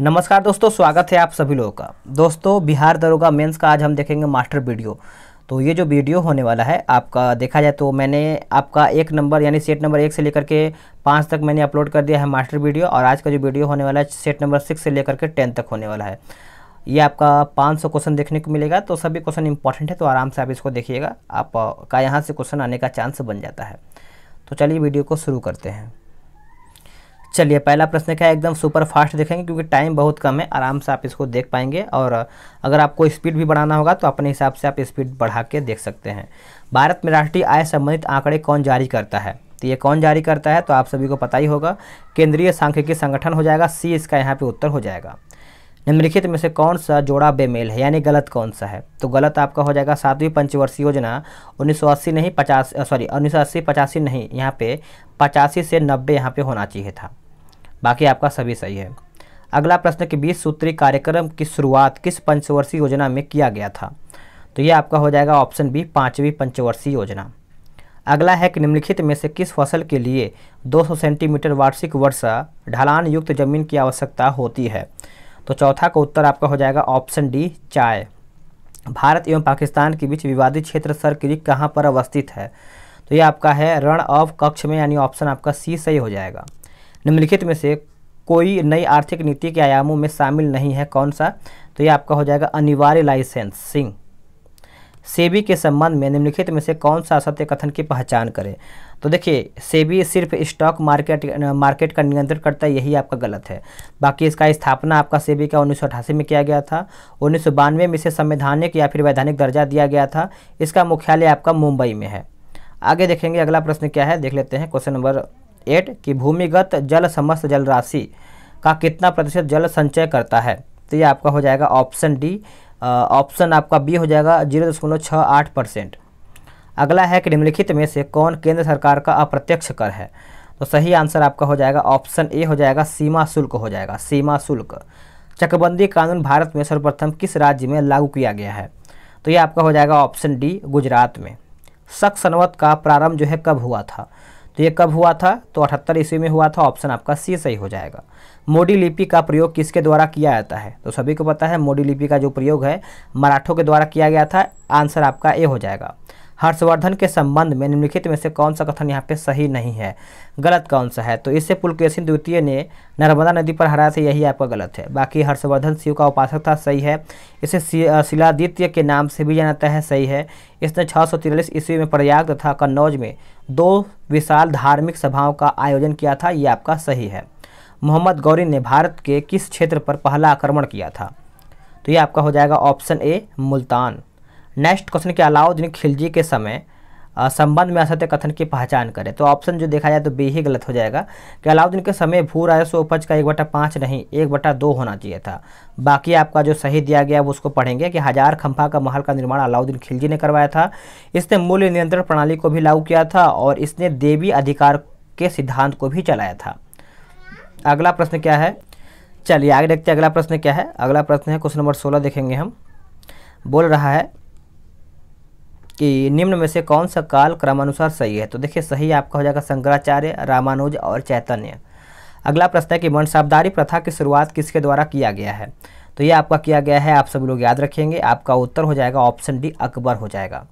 नमस्कार दोस्तों स्वागत है आप सभी लोगों का दोस्तों बिहार दरोगा मेंस का आज हम देखेंगे मास्टर वीडियो तो ये जो वीडियो होने वाला है आपका देखा जाए तो मैंने आपका एक नंबर यानी सेट नंबर एक से लेकर के पाँच तक मैंने अपलोड कर दिया है मास्टर वीडियो और आज का जो वीडियो होने वाला है सेट नंबर सिक्स से लेकर के टेन तक होने वाला है ये आपका पाँच क्वेश्चन देखने को मिलेगा तो सभी क्वेश्चन इंपॉर्टेंट है तो आराम से आप इसको देखिएगा आपका यहाँ से क्वेश्चन आने का चांस बन जाता है तो चलिए वीडियो को शुरू करते हैं चलिए पहला प्रश्न क्या है एकदम सुपर फास्ट देखेंगे क्योंकि टाइम बहुत कम है आराम से आप इसको देख पाएंगे और अगर आपको स्पीड भी बढ़ाना होगा तो अपने हिसाब से आप स्पीड बढ़ा के देख सकते हैं भारत में राष्ट्रीय आय संबंधित आंकड़े कौन जारी करता है तो ये कौन जारी करता है तो आप सभी को पता ही होगा केंद्रीय सांख्यिकी संगठन हो जाएगा सी इसका यहाँ पर उत्तर हो जाएगा निम्नलिखित में से कौन सा जोड़ा बेमेल है यानी गलत कौन सा है तो गलत आपका हो जाएगा सातवीं पंचवर्षीय योजना उन्नीस नहीं पचास सॉरी उन्नीस सौ नहीं यहाँ पे पचासी से नब्बे यहाँ पे होना चाहिए था बाकी आपका सभी सही है अगला प्रश्न कि बीस सूत्री कार्यक्रम की शुरुआत किस पंचवर्षीय योजना में किया गया था तो ये आपका हो जाएगा ऑप्शन बी पाँचवीं पंचवर्षीय योजना अगला है कि निम्नलिखित में से किस फसल के लिए 200 सेंटीमीटर वार्षिक वर्षा ढलान युक्त जमीन की आवश्यकता होती है तो चौथा का उत्तर आपका हो जाएगा ऑप्शन डी चाय भारत एवं पाकिस्तान के बीच विवादित क्षेत्र सर क्रिक कहाँ पर अवस्थित है तो ये आपका है रण ऑफ कक्ष में यानी ऑप्शन आपका सी सही हो जाएगा निम्नलिखित में से कोई नई आर्थिक नीति के आयामों में शामिल नहीं है कौन सा तो ये आपका हो जाएगा अनिवार्य लाइसेंसिंग सेबी के संबंध में निम्नलिखित में से कौन सा सत्य कथन की पहचान करें तो देखिए सेबी e सिर्फ स्टॉक मार्केट मार्केट का नियंत्रण करता है यही आपका गलत है बाकी इसका स्थापना आपका सेबी e का उन्नीस में किया गया था उन्नीस में इसे संवैधानिक या फिर वैधानिक दर्जा दिया गया था इसका मुख्यालय आपका मुंबई में है आगे देखेंगे अगला प्रश्न क्या है देख लेते हैं क्वेश्चन नंबर एट कि भूमिगत जल समस्त जल राशि का कितना प्रतिशत जल संचय करता है तो ये आपका हो जाएगा ऑप्शन डी ऑप्शन आपका बी हो जाएगा जीरो दशमलव छः आठ परसेंट अगला है कि निम्नलिखित में से कौन केंद्र सरकार का अप्रत्यक्ष कर है तो सही आंसर आपका हो जाएगा ऑप्शन ए हो जाएगा सीमा शुल्क हो जाएगा सीमा शुल्क चकबंदी कानून भारत में सर्वप्रथम किस राज्य में लागू किया गया है तो ये आपका हो जाएगा ऑप्शन डी गुजरात में शक सनवत का प्रारंभ जो है कब हुआ था तो ये कब हुआ था तो अठहत्तर ईस्वी में हुआ था ऑप्शन आपका सी सही हो जाएगा मोडी लिपि का प्रयोग किसके द्वारा किया जाता है तो सभी को पता है मोडी लिपि का जो प्रयोग है मराठों के द्वारा किया गया था आंसर आपका ए हो जाएगा हर्षवर्धन के संबंध में निम्नलिखित में से कौन सा कथन यहाँ पे सही नहीं है गलत कौन सा है तो इससे पुलकेशिन द्वितीय ने नर्मदा नदी पर हराया से यही आपका गलत है बाकी हर्षवर्धन शिव का उपासक था सही है इसे शिलादित्य के नाम से भी जाना है सही है इसने छः ईस्वी में प्रयाग तथा कन्नौज में दो विशाल धार्मिक सभाओं का आयोजन किया था ये आपका सही है मोहम्मद गौरी ने भारत के किस क्षेत्र पर पहला आक्रमण किया था तो ये आपका हो जाएगा option A Multan next question के अलाउद्दीन खिलजी के समय संबंध में असत्य कथन की पहचान करें तो ऑप्शन जो देखा जाए तो बी ही गलत हो जाएगा कि अलाउद्दीन के समय भू राजस्व उपज का एक बटा पाँच नहीं एक बटा दो होना चाहिए था बाकी आपका जो सही दिया गया वो उसको पढ़ेंगे कि हजार खंभा का महल का निर्माण अलाउद्दीन खिलजी ने करवाया था इसने मूल्य नियंत्रण प्रणाली को भी लागू किया था और इसने देवी अधिकार के सिद्धांत को भी चलाया था अगला प्रश्न क्या है चलिए आगे देखते अगला प्रश्न क्या है अगला प्रश्न है क्वेश्चन नंबर सोलह देखेंगे हम बोल रहा है कि निम्न में से कौन सा काल क्रमानुसार सही है तो देखिए सही आपका हो जाएगा शंकराचार्य रामानुज और चैतन्य अगला प्रश्न है कि मनसाबदारी प्रथा की शुरुआत किसके द्वारा किया गया है तो ये आपका किया गया है आप सभी लोग याद रखेंगे आपका उत्तर हो जाएगा ऑप्शन डी अकबर हो जाएगा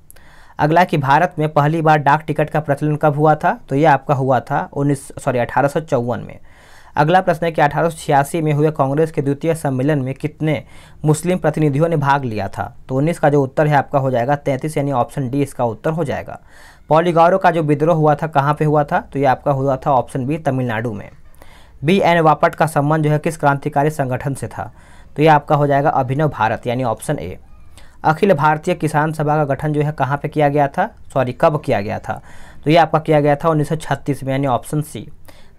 अगला कि भारत में पहली बार डाक टिकट का प्रचलन कब हुआ था तो ये आपका हुआ था उन्नीस सॉरी अठारह में अगला प्रश्न है कि अठारह में हुए कांग्रेस के द्वितीय सम्मेलन में कितने मुस्लिम प्रतिनिधियों ने भाग लिया था तो उन्नीस का जो उत्तर है आपका हो जाएगा तैंतीस यानी ऑप्शन डी इसका उत्तर हो जाएगा पॉलीगारो का जो विद्रोह हुआ था कहाँ पर हुआ था तो ये आपका हुआ था ऑप्शन बी तमिलनाडु में बी एन वापट का संबंध जो है किस क्रांतिकारी संगठन से था तो ये आपका हो जाएगा अभिनव भारत यानी ऑप्शन ए अखिल भारतीय किसान सभा का गठन जो है कहाँ पे किया गया था सॉरी कब किया गया था तो ये आपका किया गया था 1936 में यानी ऑप्शन सी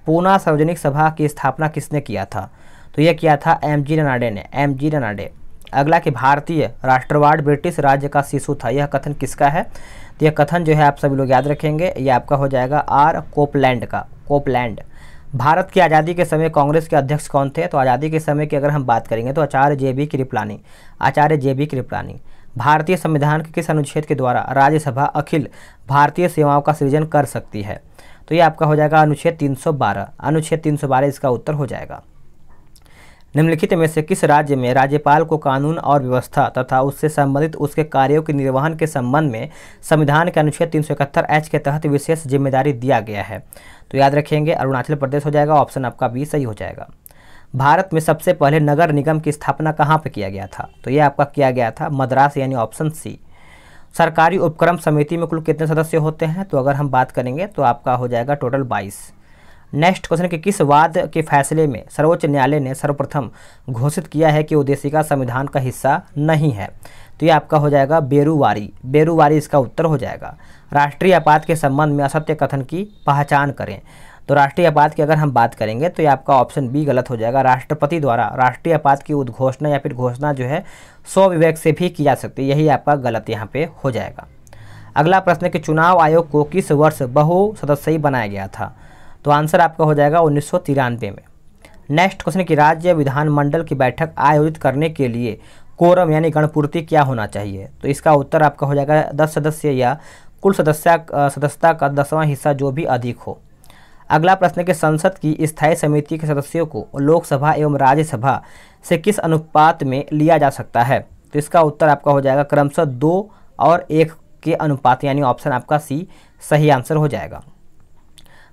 पूना सार्वजनिक सभा की स्थापना किसने किया था तो यह किया था एम जी रनाडे ने एम जी रनाडे अगला कि भारतीय राष्ट्रवाद ब्रिटिश राज्य का शिशु था यह कथन किसका है तो यह कथन जो है आप सभी लोग याद रखेंगे यह आपका हो जाएगा आर कोपलैंड का कोपलैंड भारत की आज़ादी के समय कांग्रेस के अध्यक्ष कौन थे तो आज़ादी के समय की अगर हम बात करेंगे तो Acharya J B Kripalani Acharya J B Kripalani भारतीय संविधान के किस अनुच्छेद के द्वारा राज्यसभा अखिल भारतीय सेवाओं का सृजन कर सकती है तो ये आपका हो जाएगा अनुच्छेद 312 अनुच्छेद 312 इसका उत्तर हो जाएगा निम्नलिखित में से किस राज्य में राज्यपाल को कानून और व्यवस्था तथा उससे संबंधित उसके कार्यों के निर्वहन के संबंध में संविधान के अनुच्छेद तीन एच के तहत विशेष जिम्मेदारी दिया गया है तो याद रखेंगे अरुणाचल प्रदेश हो जाएगा ऑप्शन आपका बी सही हो जाएगा भारत में सबसे पहले नगर निगम की स्थापना कहाँ पर किया गया था तो ये आपका किया गया था मद्रास यानी ऑप्शन सी सरकारी उपक्रम समिति में कुल कितने सदस्य होते हैं तो अगर हम बात करेंगे तो आपका हो जाएगा टोटल बाईस नेक्स्ट क्वेश्चन कि किस वाद के फैसले में सर्वोच्च न्यायालय ने सर्वप्रथम घोषित किया है कि उद्देशिका संविधान का हिस्सा नहीं है तो ये आपका हो जाएगा बेरुवारी बेरुवारी इसका उत्तर हो जाएगा राष्ट्रीय आपात के संबंध में असत्य कथन की पहचान करें तो राष्ट्रीय आपात की अगर हम बात करेंगे तो ये आपका ऑप्शन बी गलत हो जाएगा राष्ट्रपति द्वारा राष्ट्रीय आपात की उद्घोषणा या फिर घोषणा जो है सौ विवेक से भी की जा सकती है यही आपका गलत यहाँ पे हो जाएगा अगला प्रश्न है कि चुनाव आयोग को किस वर्ष बहु सदस्यी बनाया गया था तो आंसर आपका हो जाएगा उन्नीस में नेक्स्ट क्वेश्चन कि राज्य विधानमंडल की बैठक आयोजित करने के लिए कोरम यानी गणपूर्ति क्या होना चाहिए तो इसका उत्तर आपका हो जाएगा दस सदस्य या कुल सदस्य सदस्यता का दसवां हिस्सा जो भी अधिक हो अगला प्रश्न कि संसद की स्थायी समिति के सदस्यों को लोकसभा एवं राज्यसभा से किस अनुपात में लिया जा सकता है तो इसका उत्तर आपका हो जाएगा क्रमशः दो और एक के अनुपात यानी ऑप्शन आपका सी सही आंसर हो जाएगा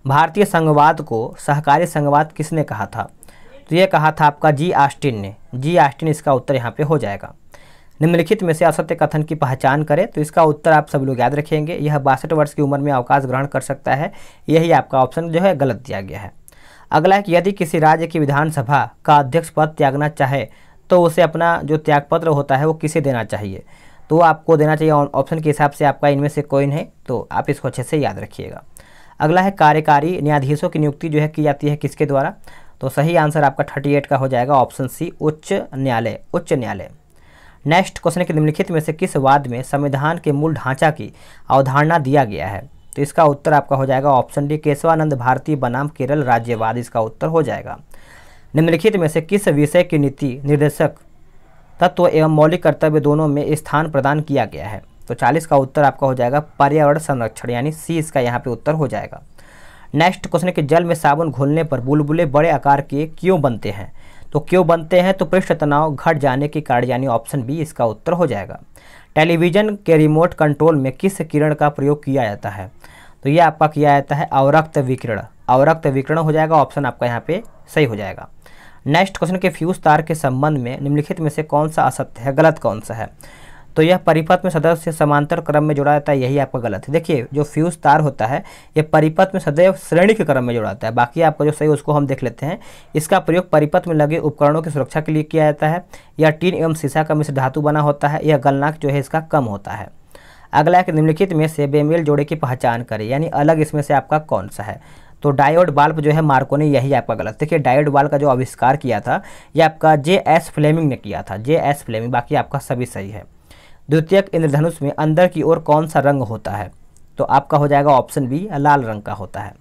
भारतीय संघवाद को सहकारी संघवाद किसने कहा था तो यह कहा था आपका जी आस्टिन ने जी आस्टिन इसका उत्तर यहाँ पे हो जाएगा निम्नलिखित में से असत्य कथन की पहचान करें तो इसका उत्तर आप सभी लोग याद रखेंगे यह बासठ वर्ष की उम्र में अवकाश ग्रहण कर सकता है यही आपका ऑप्शन जो है गलत दिया गया है अगला है कि यदि किसी राज्य की विधानसभा का अध्यक्ष पद त्यागना चाहे तो उसे अपना जो त्यागपत्र होता है वो किसे देना चाहिए तो आपको देना चाहिए ऑप्शन के हिसाब से आपका इनमें से कोई है तो आप इसको अच्छे से याद रखिएगा अगला है कार्यकारी न्यायाधीशों की नियुक्ति जो है की जाती है किसके द्वारा तो सही आंसर आपका 38 का हो जाएगा ऑप्शन सी उच्च न्यायालय उच्च न्यायालय नेक्स्ट क्वेश्चन के निम्नलिखित में से किस वाद में संविधान के मूल ढांचा की अवधारणा दिया गया है तो इसका उत्तर आपका हो जाएगा ऑप्शन डी केशवानंद भारती बनाम केरल राज्यवाद इसका उत्तर हो जाएगा निम्नलिखित में से किस विषय की नीति निर्देशक तत्व एवं मौलिक कर्तव्य दोनों में स्थान प्रदान किया गया है तो 40 का उत्तर आपका हो जाएगा पर्यावरण संरक्षण यानी सी इसका यहाँ पे उत्तर हो जाएगा नेक्स्ट क्वेश्चन है कि जल में साबुन घोलने पर बुलबुले बड़े आकार के क्यों बनते हैं तो क्यों बनते हैं तो पृष्ठ तनाव घट जाने के कारण यानी ऑप्शन बी इसका उत्तर हो जाएगा टेलीविज़न के रिमोट कंट्रोल में किस किरण का प्रयोग किया जाता है तो ये आपका किया जाता है अवरक्त विकिरण अवरक्त विकिरण हो जाएगा ऑप्शन आपका यहाँ पे सही हो जाएगा नेक्स्ट क्वेश्चन के फ्यूज तार के संबंध में निम्नलिखित में से कौन सा असत्य है गलत कौन सा है तो यह परिपथ में सदैव से समांतर क्रम में जोड़ा जाता है यही आपका गलत है देखिए जो फ्यूज तार होता है यह परिपथ में सदैव श्रेणी के क्रम में जोड़ा जाता है बाकी आपका जो सही उसको हम देख लेते हैं इसका प्रयोग परिपथ में लगे उपकरणों की सुरक्षा के लिए किया जाता है यह टीन एवं शीशा का मिश्र धातु बना होता है यह गलनाक जो है इसका कम होता है अगला एक निम्नलिखित में से बेमेल जोड़े की पहचान करें यानी अलग इसमें से आपका कौन सा है तो डायोड बाल्ब जो है मार्को ने यही आपका गलत देखिए डायोड बाल्ब का जो आविष्कार किया था ये आपका जे एस फ्लेमिंग ने किया था जे एस फ्लेमिंग बाकी आपका सभी सही है द्वितीयक इंद्रधनुष में अंदर की ओर कौन सा रंग होता है तो आपका हो जाएगा ऑप्शन बी लाल रंग का होता है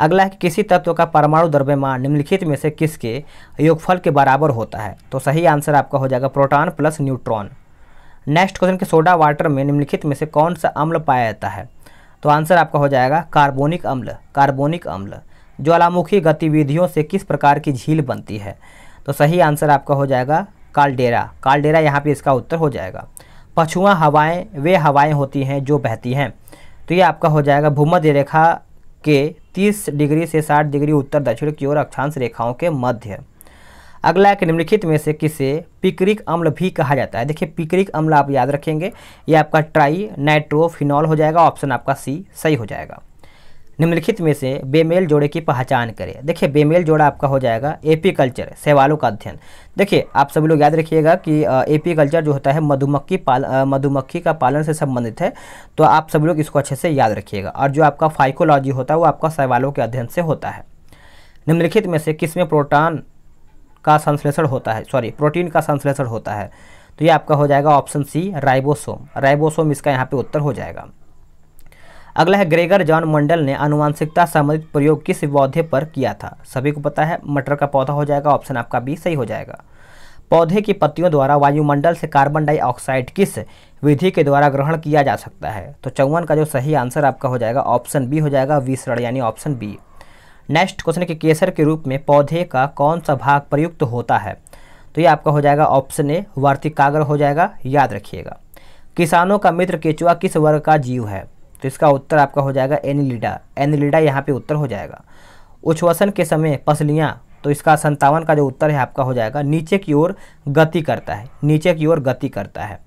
अगला है किसी तत्व का परमाणु द्रव्यमान निम्नलिखित में से किसके योगफल के बराबर होता है तो सही आंसर आपका हो जाएगा proton plus neutron next question के सोडा वाटर में निम्नलिखित में से कौन सा अम्ल पाया जाता है तो आंसर आपका हो जाएगा कार्बोनिक अम्ल कार्बोनिक अम्ल ज्वालामुखी गतिविधियों से किस प्रकार की झील बनती है तो सही आंसर आपका हो जाएगा कालडेरा कालडेरा यहाँ पर इसका उत्तर हो जाएगा पछुआ हवाएं वे हवाएं होती हैं जो बहती हैं तो ये आपका हो जाएगा भूमध्य रेखा के 30 डिग्री से 60 डिग्री उत्तर दक्षिण की ओर अक्षांश रेखाओं के मध्य अगला एक निम्नलिखित में से किसे पिकरिक अम्ल भी कहा जाता है देखिए पिकरिक अम्ल आप याद रखेंगे ये आपका ट्राई नाइट्रोफिनॉल हो जाएगा ऑप्शन आपका सी सही हो जाएगा निम्नलिखित में से बेमेल जोड़े की पहचान करें देखिए बेमेल जोड़ा आपका हो जाएगा एपी कल्चर सेवालों का अध्ययन देखिए आप सभी लोग याद रखिएगा कि एपी कल्चर जो होता है मधुमक्खी पाल मधुमक्खी का पालन से संबंधित है तो आप सभी लोग इसको अच्छे से याद रखिएगा और जो आपका फाइकोलॉजी होता है वो आपका सेवालों के अध्ययन से होता है निम्नलिखित में से किस में प्रोटान का संश्लेषण होता है सॉरी प्रोटीन का संश्लेषण होता है तो ये आपका हो जाएगा ऑप्शन सी राइबोसोम राइबोसोम इसका यहाँ पे उत्तर हो जाएगा अगला है ग्रेगर जॉन मंडल ने अनुवांशिकता संबंधित प्रयोग किस पौधे पर किया था सभी को पता है मटर का पौधा हो जाएगा ऑप्शन आपका बी सही हो जाएगा पौधे की पत्तियों द्वारा वायुमंडल से कार्बन डाइऑक्साइड किस विधि के द्वारा ग्रहण किया जा सकता है तो चौवन का जो सही आंसर आपका हो जाएगा ऑप्शन बी हो जाएगा विसरण यानी ऑप्शन बी नेक्स्ट क्वेश्चन के केसर के रूप में पौधे का कौन सा भाग प्रयुक्त होता है तो ये आपका हो जाएगा ऑप्शन ए वार्तिकाग्र हो जाएगा याद रखिएगा किसानों का मित्र केचुआ किस वर्ग का जीव है तो इसका उत्तर आपका हो जाएगा एनिलिडा एनिलिडा यहाँ पे उत्तर हो जाएगा उच्छ्वसन के समय पसलियाँ तो इसका संतावन का जो उत्तर है आपका हो जाएगा नीचे की ओर गति करता है नीचे की ओर गति करता है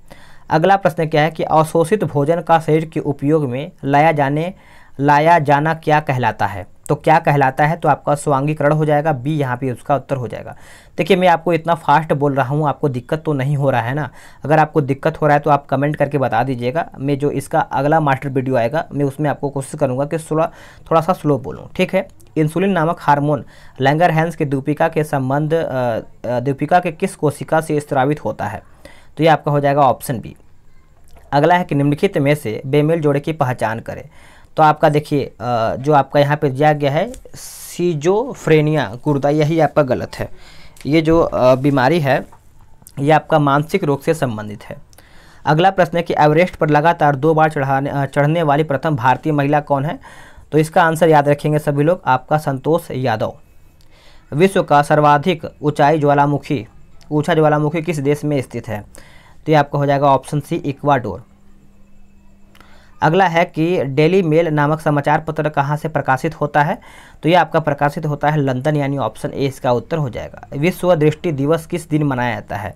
अगला प्रश्न क्या है कि अवशोषित भोजन का शरीर के उपयोग में लाया जाने लाया जाना क्या कहलाता है तो क्या कहलाता है तो आपका स्वांगीकरण हो जाएगा बी यहाँ पे उसका उत्तर हो जाएगा देखिए मैं आपको इतना फास्ट बोल रहा हूँ आपको दिक्कत तो नहीं हो रहा है ना अगर आपको दिक्कत हो रहा है तो आप कमेंट करके बता दीजिएगा मैं जो इसका अगला मास्टर वीडियो आएगा मैं उसमें आपको कोशिश करूँगा कि थोड़ा थोड़ा सा स्लो बोलूँ ठीक है इंसुलिन नामक हार्मोन लैंगर हैंस के दीपिका के संबंध दीपिका के किस कोशिका से स्त्रावित होता है तो ये आपका हो जाएगा ऑप्शन बी अगला है कि निम्नलिखित में से बेमेल जोड़े की पहचान करें तो आपका देखिए जो आपका यहाँ पे दिया गया है सीजोफ्रेनिया गुर्दा यही आपका गलत है ये जो बीमारी है ये आपका मानसिक रोग से संबंधित है अगला प्रश्न है कि एवरेस्ट पर लगातार दो बार चढ़ाने चढ़ने वाली प्रथम भारतीय महिला कौन है तो इसका आंसर याद रखेंगे सभी लोग आपका संतोष यादव विश्व का सर्वाधिक ऊंचाई ज्वालामुखी ऊंचा ज्वालामुखी किस देश में स्थित है तो ये आपका हो जाएगा ऑप्शन सी इक्वाडोर अगला है कि डेली मेल नामक समाचार पत्र कहाँ से प्रकाशित होता है तो ये आपका प्रकाशित होता है लंदन यानी ऑप्शन ए इसका उत्तर हो जाएगा विश्व दृष्टि दिवस किस दिन मनाया जाता है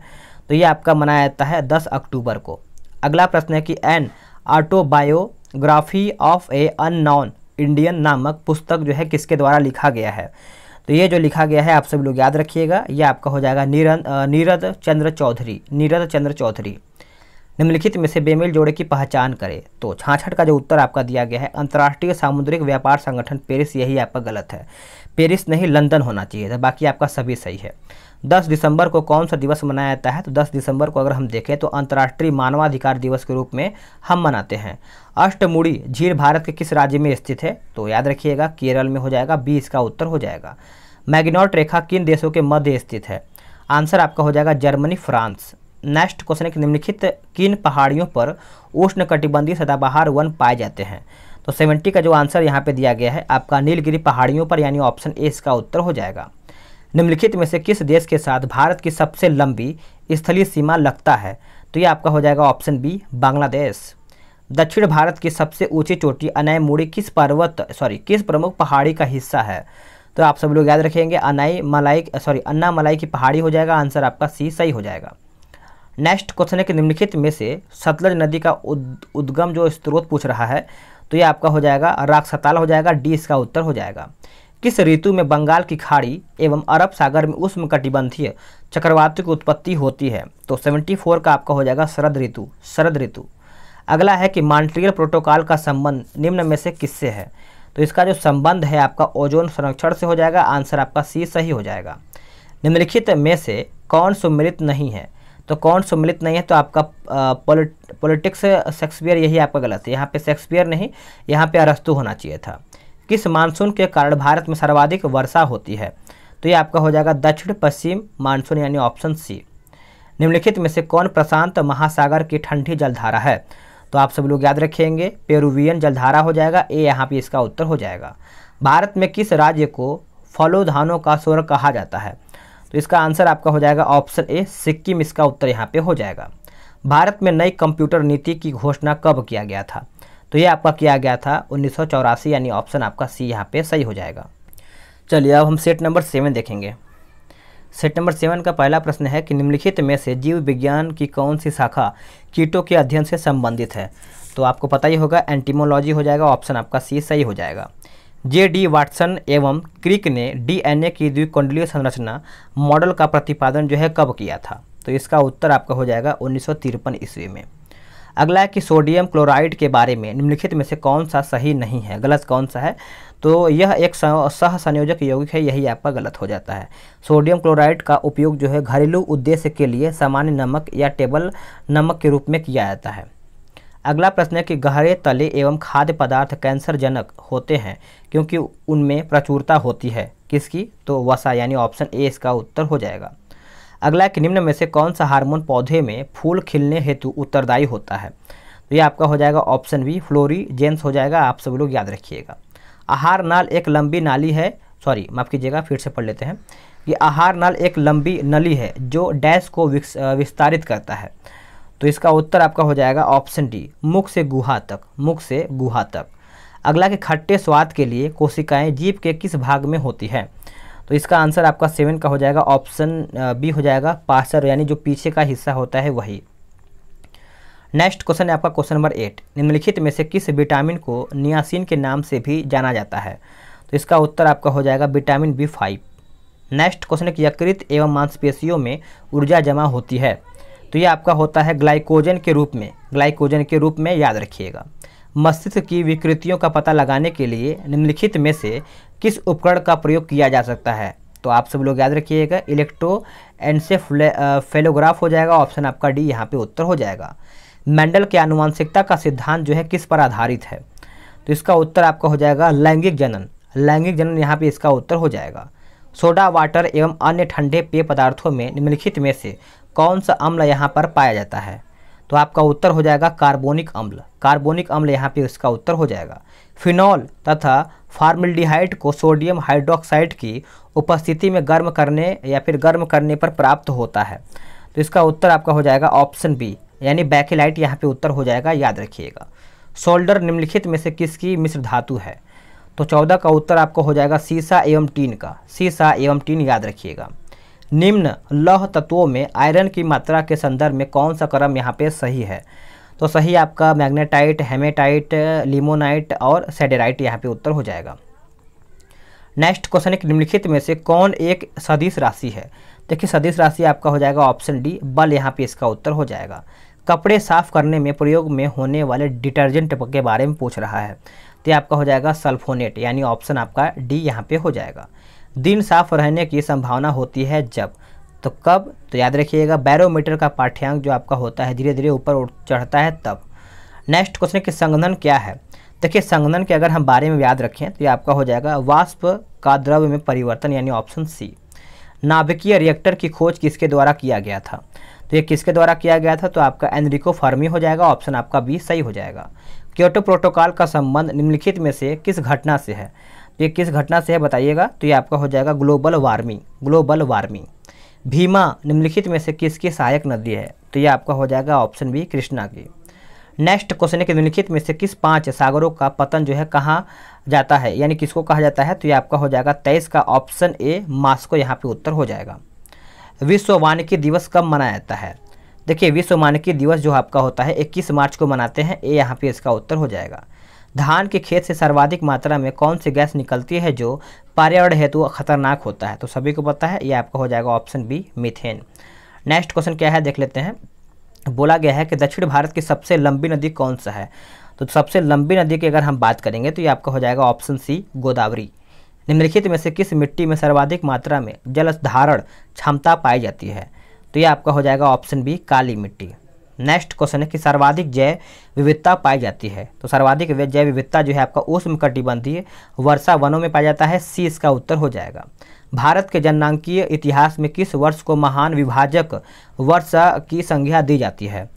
तो ये आपका मनाया जाता है दस अक्टूबर को अगला प्रश्न है कि an autobiography of a an Indian नामक पुस्तक जो है किसके द्वारा लिखा गया है तो ये जो लिखा गया है आप सभी लोग याद रखिएगा ये आपका हो जाएगा नीरद नीरद चंद्र चौधरी नीरद चंद्र चौधरी निम्नलिखित में से बेमेल जोड़े की पहचान करें तो छाछठ का जो उत्तर आपका दिया गया है अंतर्राष्ट्रीय सामुद्रिक व्यापार संगठन पेरिस यही आपका गलत है पेरिस नहीं लंदन होना चाहिए था बाकी आपका सभी सही है 10 दिसंबर को कौन सा दिवस मनाया जाता है तो 10 दिसंबर को अगर हम देखें तो अंतर्राष्ट्रीय मानवाधिकार दिवस के रूप में हम मनाते हैं अष्टमुड़ी झील भारत के किस राज्य में स्थित है तो याद रखिएगा केरल में हो जाएगा बी इसका उत्तर हो जाएगा मैग्नॉट रेखा किन देशों के मध्य स्थित है आंसर आपका हो जाएगा जर्मनी फ्रांस नेक्स्ट क्वेश्चन है कि निम्नलिखित किन पहाड़ियों पर उष्णकटिबंधीय सदाबहार वन पाए जाते हैं तो सेवेंटी का जो आंसर यहाँ पे दिया गया है आपका नीलगिरी पहाड़ियों पर यानी ऑप्शन ए इसका उत्तर हो जाएगा निम्नलिखित में से किस देश के साथ भारत की सबसे लंबी स्थलीय सीमा लगता है तो ये आपका हो जाएगा ऑप्शन बी बांग्लादेश दक्षिण भारत की सबसे ऊंची चोटी अनयमुड़ी किस पर्वत सॉरी किस प्रमुख पहाड़ी का हिस्सा है तो आप सब लोग याद रखेंगे अनाई मलाई सॉरी अन्ना मलाई की पहाड़ी हो जाएगा आंसर आपका सी सही हो जाएगा नेक्स्ट क्वेश्चन है कि निम्नलिखित में से सतलज नदी का उद, उद्गम जो स्त्रोत पूछ रहा है तो ये आपका हो जाएगा राक्षताल हो जाएगा डी इसका उत्तर हो जाएगा किस ऋतु में बंगाल की खाड़ी एवं अरब सागर में उष्म कटिबंधीय चक्रवाती की उत्पत्ति होती है तो 74 का आपका हो जाएगा शरद ऋतु शरद ऋतु अगला है कि मॉन्ट्रियल प्रोटोकॉल का संबंध निम्न में से किससे है तो इसका जो संबंध है आपका ओजोन संरक्षण से हो जाएगा आंसर आपका सी सही हो जाएगा निम्नलिखित में से कौन सुमृत नहीं है तो कौन सम्मिलित नहीं है तो आपका पॉलिटिक्स शेक्सपियर यही आपका गलत है यहाँ पे शेक्सपियर नहीं यहाँ पे अरस्तु होना चाहिए था किस मानसून के कारण भारत में सर्वाधिक वर्षा होती है तो ये आपका हो जाएगा दक्षिण पश्चिम मानसून यानी ऑप्शन सी निम्नलिखित में से कौन प्रशांत महासागर की ठंडी जलधारा है तो आप सब लोग याद रखेंगे पेरुवियन जलधारा हो जाएगा ए यहाँ पे इसका उत्तर हो जाएगा भारत में किस राज्य को फलोधानों का स्वर कहा जाता है तो इसका आंसर आपका हो जाएगा ऑप्शन ए सिक्किम इसका उत्तर यहाँ पे हो जाएगा भारत में नई कंप्यूटर नीति की घोषणा कब किया गया था तो ये आपका किया गया था उन्नीस यानी ऑप्शन आपका सी यहाँ पे सही हो जाएगा चलिए अब हम सेट नंबर सेवन देखेंगे सेट नंबर सेवन का पहला प्रश्न है कि निम्नलिखित में से जीव विज्ञान की कौन सी शाखा कीटों के अध्ययन से संबंधित है तो आपको पता ही होगा एंटीमोलॉजी हो जाएगा ऑप्शन आपका सी सही हो जाएगा जे डी वाटसन एवं क्रिक ने डीएनए की द्विकुंडलीय संरचना मॉडल का प्रतिपादन जो है कब किया था तो इसका उत्तर आपका हो जाएगा उन्नीस ईस्वी में अगला है कि सोडियम क्लोराइड के बारे में निम्नलिखित में से कौन सा सही नहीं है गलत कौन सा है तो यह एक सह संयोजक यौगिक है यही आपका गलत हो जाता है सोडियम क्लोराइड का उपयोग जो है घरेलू उद्देश्य के लिए सामान्य नमक या टेबल नमक के रूप में किया जाता है अगला प्रश्न है कि गहरे तले एवं खाद्य पदार्थ कैंसरजनक होते हैं क्योंकि उनमें प्रचुरता होती है किसकी तो वसा यानी ऑप्शन ए इसका उत्तर हो जाएगा अगला कि निम्न में से कौन सा हार्मोन पौधे में फूल खिलने हेतु उत्तरदायी होता है तो ये आपका हो जाएगा ऑप्शन बी फ्लोरी जेंस हो जाएगा आप सब लोग याद रखिएगा आहार नाल एक लंबी नाली है सॉरी माफ कीजिएगा फिर से पढ़ लेते हैं कि आहार नाल एक लंबी नली है जो डैश को विस्तारित करता है तो इसका उत्तर आपका हो जाएगा ऑप्शन डी मुख से गुहा तक मुख से गुहा तक अगला के खट्टे स्वाद के लिए कोशिकाएं जीभ के किस भाग में होती है तो इसका आंसर आपका सेवन का हो जाएगा ऑप्शन बी हो जाएगा पासर यानी जो पीछे का हिस्सा होता है वही नेक्स्ट क्वेश्चन है आपका क्वेश्चन नंबर एट निम्नलिखित में से किस विटामिन को नियासिन के नाम से भी जाना जाता है तो इसका उत्तर आपका हो जाएगा vitamin B five next question है कि यकृत एवं मांसपेशियों में ऊर्जा जमा होती है तो ये आपका होता है ग्लाइकोजन के रूप में ग्लाइकोजन के रूप में याद रखिएगा मस्तिष्क की विकृतियों का पता लगाने के लिए निम्नलिखित में से किस उपकरण का प्रयोग किया जा सकता है तो आप सब लोग याद रखिएगा इलेक्ट्रो एनसेफेलोग्राफ हो जाएगा ऑप्शन आपका डी यहाँ पे उत्तर हो जाएगा मेंडल के आनुवांशिकता का सिद्धांत जो है किस पर आधारित है तो इसका उत्तर आपका हो जाएगा लैंगिक जनन लैंगिक जनन यहाँ पे इसका उत्तर हो जाएगा सोडा वाटर एवं अन्य ठंडे पेय पदार्थों में निम्नलिखित में से कौन सा अम्ल यहाँ पर पाया जाता है तो आपका उत्तर हो जाएगा कार्बोनिक अम्ल कार्बोनिक अम्ल यहाँ पे उसका उत्तर हो जाएगा फिनॉल तथा फार्मल्डिहाइड को सोडियम हाइड्रोक्साइड की उपस्थिति में गर्म करने या फिर गर्म करने पर प्राप्त होता है तो इसका उत्तर आपका हो जाएगा ऑप्शन बी यानी बैकेलाइट यहाँ पे उत्तर हो जाएगा याद रखिएगा सोल्डर निम्नलिखित में से किसकी मिश्र धातु है तो चौदह का उत्तर आपको हो जाएगा सीसा एवं टीन का सीसा एवं टीन याद रखिएगा निम्न लौह तत्वों में आयरन की मात्रा के संदर्भ में कौन सा क्रम यहाँ पे सही है तो सही आपका मैग्नेटाइट हेमेटाइट लिमोनाइट और सेडेराइट यहाँ पे उत्तर हो जाएगा नेक्स्ट क्वेश्चन एक निम्नलिखित में से कौन एक सदिश राशि है देखिए सदिश राशि आपका हो जाएगा ऑप्शन डी बल यहाँ पे इसका उत्तर हो जाएगा कपड़े साफ करने में प्रयोग में होने वाले डिटर्जेंट के बारे में पूछ रहा है तो आपका हो जाएगा सल्फोनेट यानी ऑप्शन आपका डी यहाँ पे हो जाएगा दिन साफ रहने की संभावना होती है जब तो कब तो याद रखिएगा बैरोमीटर का पाठ्यांक जो आपका होता है धीरे धीरे ऊपर चढ़ता है तब नेक्स्ट क्वेश्चन कि संघनन क्या है तो देखिए संघनन के अगर हम बारे में याद रखें तो ये आपका हो जाएगा वाष्प का द्रव्य में परिवर्तन यानी ऑप्शन सी नाभिकीय रिएक्टर की खोज किसके द्वारा किया गया था तो ये किसके द्वारा किया गया था तो आपका एनरिको फर्मी हो जाएगा ऑप्शन आपका बी सही हो जाएगा क्योटो प्रोटोकॉल का संबंध निम्नलिखित में से किस घटना से है तो ये किस घटना से है बताइएगा तो ये आपका हो जाएगा ग्लोबल वार्मिंग ग्लोबल वार्मिंग भीमा निम्नलिखित में से किसकी सहायक नदी है तो ये आपका हो जाएगा ऑप्शन बी कृष्णा की नेक्स्ट क्वेश्चन है कि निम्नलिखित में से किस पांच सागरों का पतन जो है कहाँ जाता है यानी किसको कहा जाता है तो ये आपका हो जाएगा तेईस का ऑप्शन ए मास्को यहाँ पे उत्तर हो जाएगा विश्व वानिकी दिवस कब मनाया जाता है देखिए विश्व वानिकी दिवस जो आपका होता है इक्कीस मार्च को मनाते हैं ए यहाँ पर इसका उत्तर हो जाएगा धान के खेत से सर्वाधिक मात्रा में कौन सी गैस निकलती है जो पर्यावरण हेतु खतरनाक होता है तो सभी को पता है ये आपका हो जाएगा option B methane next question क्या है देख लेते हैं बोला गया है कि दक्षिण भारत की सबसे लंबी नदी कौन सा है तो सबसे लंबी नदी की अगर हम बात करेंगे तो ये आपका हो जाएगा ऑप्शन सी गोदावरी निम्नलिखित में से किस मिट्टी में सर्वाधिक मात्रा में जल धारण क्षमता पाई जाती है तो ये आपका हो जाएगा ऑप्शन बी काली मिट्टी नेक्स्ट क्वेश्चन है कि सर्वाधिक जैव विविधता पाई जाती है तो सर्वाधिक जैव विविधता जो है आपका उष्ण कटिबंधीय वर्षा वनों में पाया जाता है सी इसका उत्तर हो जाएगा भारत के जननांकीय इतिहास में किस वर्ष को महान विभाजक वर्ष की संज्ञा दी जाती है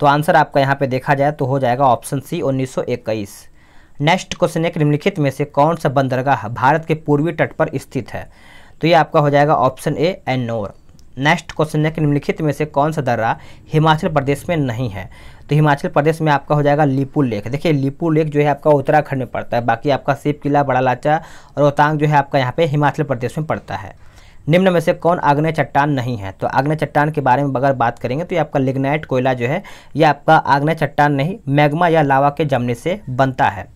तो आंसर आपका यहाँ पे देखा जाए तो हो जाएगा ऑप्शन सी 1921 नेक्स्ट क्वेश्चन है कि निम्नलिखित में से कौन सा बंदरगाह भारत के पूर्वी तट पर स्थित है तो ये आपका हो जाएगा option A Ennore next question है कि निम्नलिखित में से कौन सा दर्रा हिमाचल प्रदेश में नहीं है तो हिमाचल प्रदेश में आपका हो जाएगा लिपू लेक देखिए लिपू लेक जो है आपका उत्तराखंड में पड़ता है बाकी आपका शिव किला बड़ा लाचा और रोहतांग जो है आपका यहाँ पे हिमाचल प्रदेश में पड़ता है निम्न में से कौन आग्नेय चट्टान नहीं है तो आग्नेय चट्टान के बारे में अगर बात करेंगे तो ये आपका लिग्नाइट कोयला जो है ये आपका आग्नेय चट्टान नहीं मैग्मा या लावा के जमने से बनता है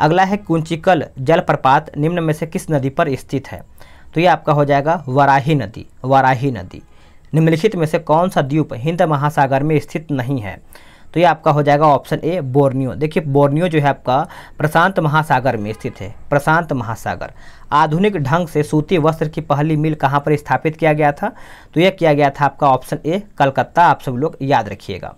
अगला है कुंचिकल जलप्रपात निम्न में से किस नदी पर स्थित है तो ये आपका हो जाएगा वराही नदी वराही नदी निम्नलिखित में से कौन सा द्वीप हिंद महासागर में स्थित नहीं है तो ये आपका हो जाएगा ऑप्शन ए बोर्नियो देखिए बोर्नियो जो है आपका प्रशांत महासागर में स्थित है प्रशांत महासागर आधुनिक ढंग से सूती वस्त्र की पहली मिल कहाँ पर स्थापित किया गया था तो यह किया गया था आपका ऑप्शन ए कलकत्ता आप सब लोग याद रखिएगा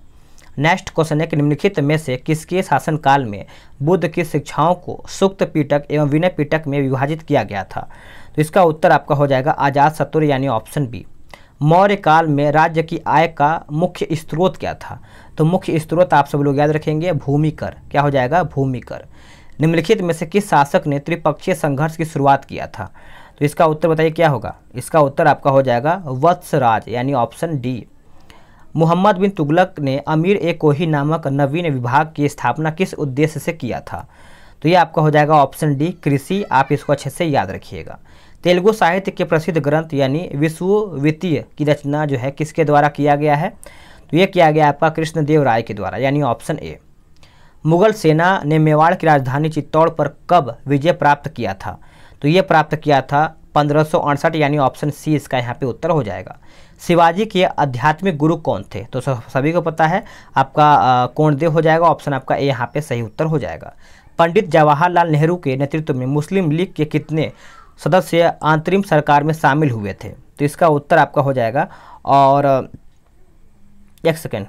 नेक्स्ट क्वेश्चन है कि निम्नलिखित में से किसके शासनकाल में बुद्ध की शिक्षाओं को सुक्त पीटक एवं विनय पीटक में विभाजित किया गया था तो इसका उत्तर आपका हो जाएगा आज़ाद सत्वर यानी ऑप्शन बी मौर्य काल में राज्य की आय का मुख्य स्रोत क्या था तो मुख्य स्रोत आप सब लोग याद रखेंगे भूमि कर क्या हो जाएगा भूमि कर निम्नलिखित में से किस शासक ने त्रिपक्षीय संघर्ष की शुरुआत किया था तो इसका उत्तर बताइए क्या होगा इसका उत्तर आपका हो जाएगा वत्सराज यानी ऑप्शन डी मोहम्मद बिन तुगलक ने अमीर ए कोही नामक नवीन विभाग की स्थापना किस उद्देश्य से किया था तो ये आपका हो जाएगा ऑप्शन डी कृषि आप इसको अच्छे से याद रखिएगा तेलुगु साहित्य के प्रसिद्ध ग्रंथ यानी विश्व वित्तीय की रचना जो है किसके द्वारा किया गया है तो ये किया गया आपका कृष्णदेव राय के द्वारा यानी ऑप्शन ए मुगल सेना ने मेवाड़ की राजधानी चित्तौड़ पर कब विजय प्राप्त किया था तो ये प्राप्त किया था पंद्रह यानी ऑप्शन सी इसका यहाँ पे उत्तर हो जाएगा शिवाजी के आध्यात्मिक गुरु कौन थे तो सभी को पता है आपका कोणदेव हो जाएगा ऑप्शन आपका ए यहाँ पे सही उत्तर हो जाएगा पंडित जवाहरलाल नेहरू के नेतृत्व में मुस्लिम लीग के कितने सदस्य अंतरिम सरकार में शामिल हुए थे तो इसका उत्तर आपका हो जाएगा और एक सेकेंड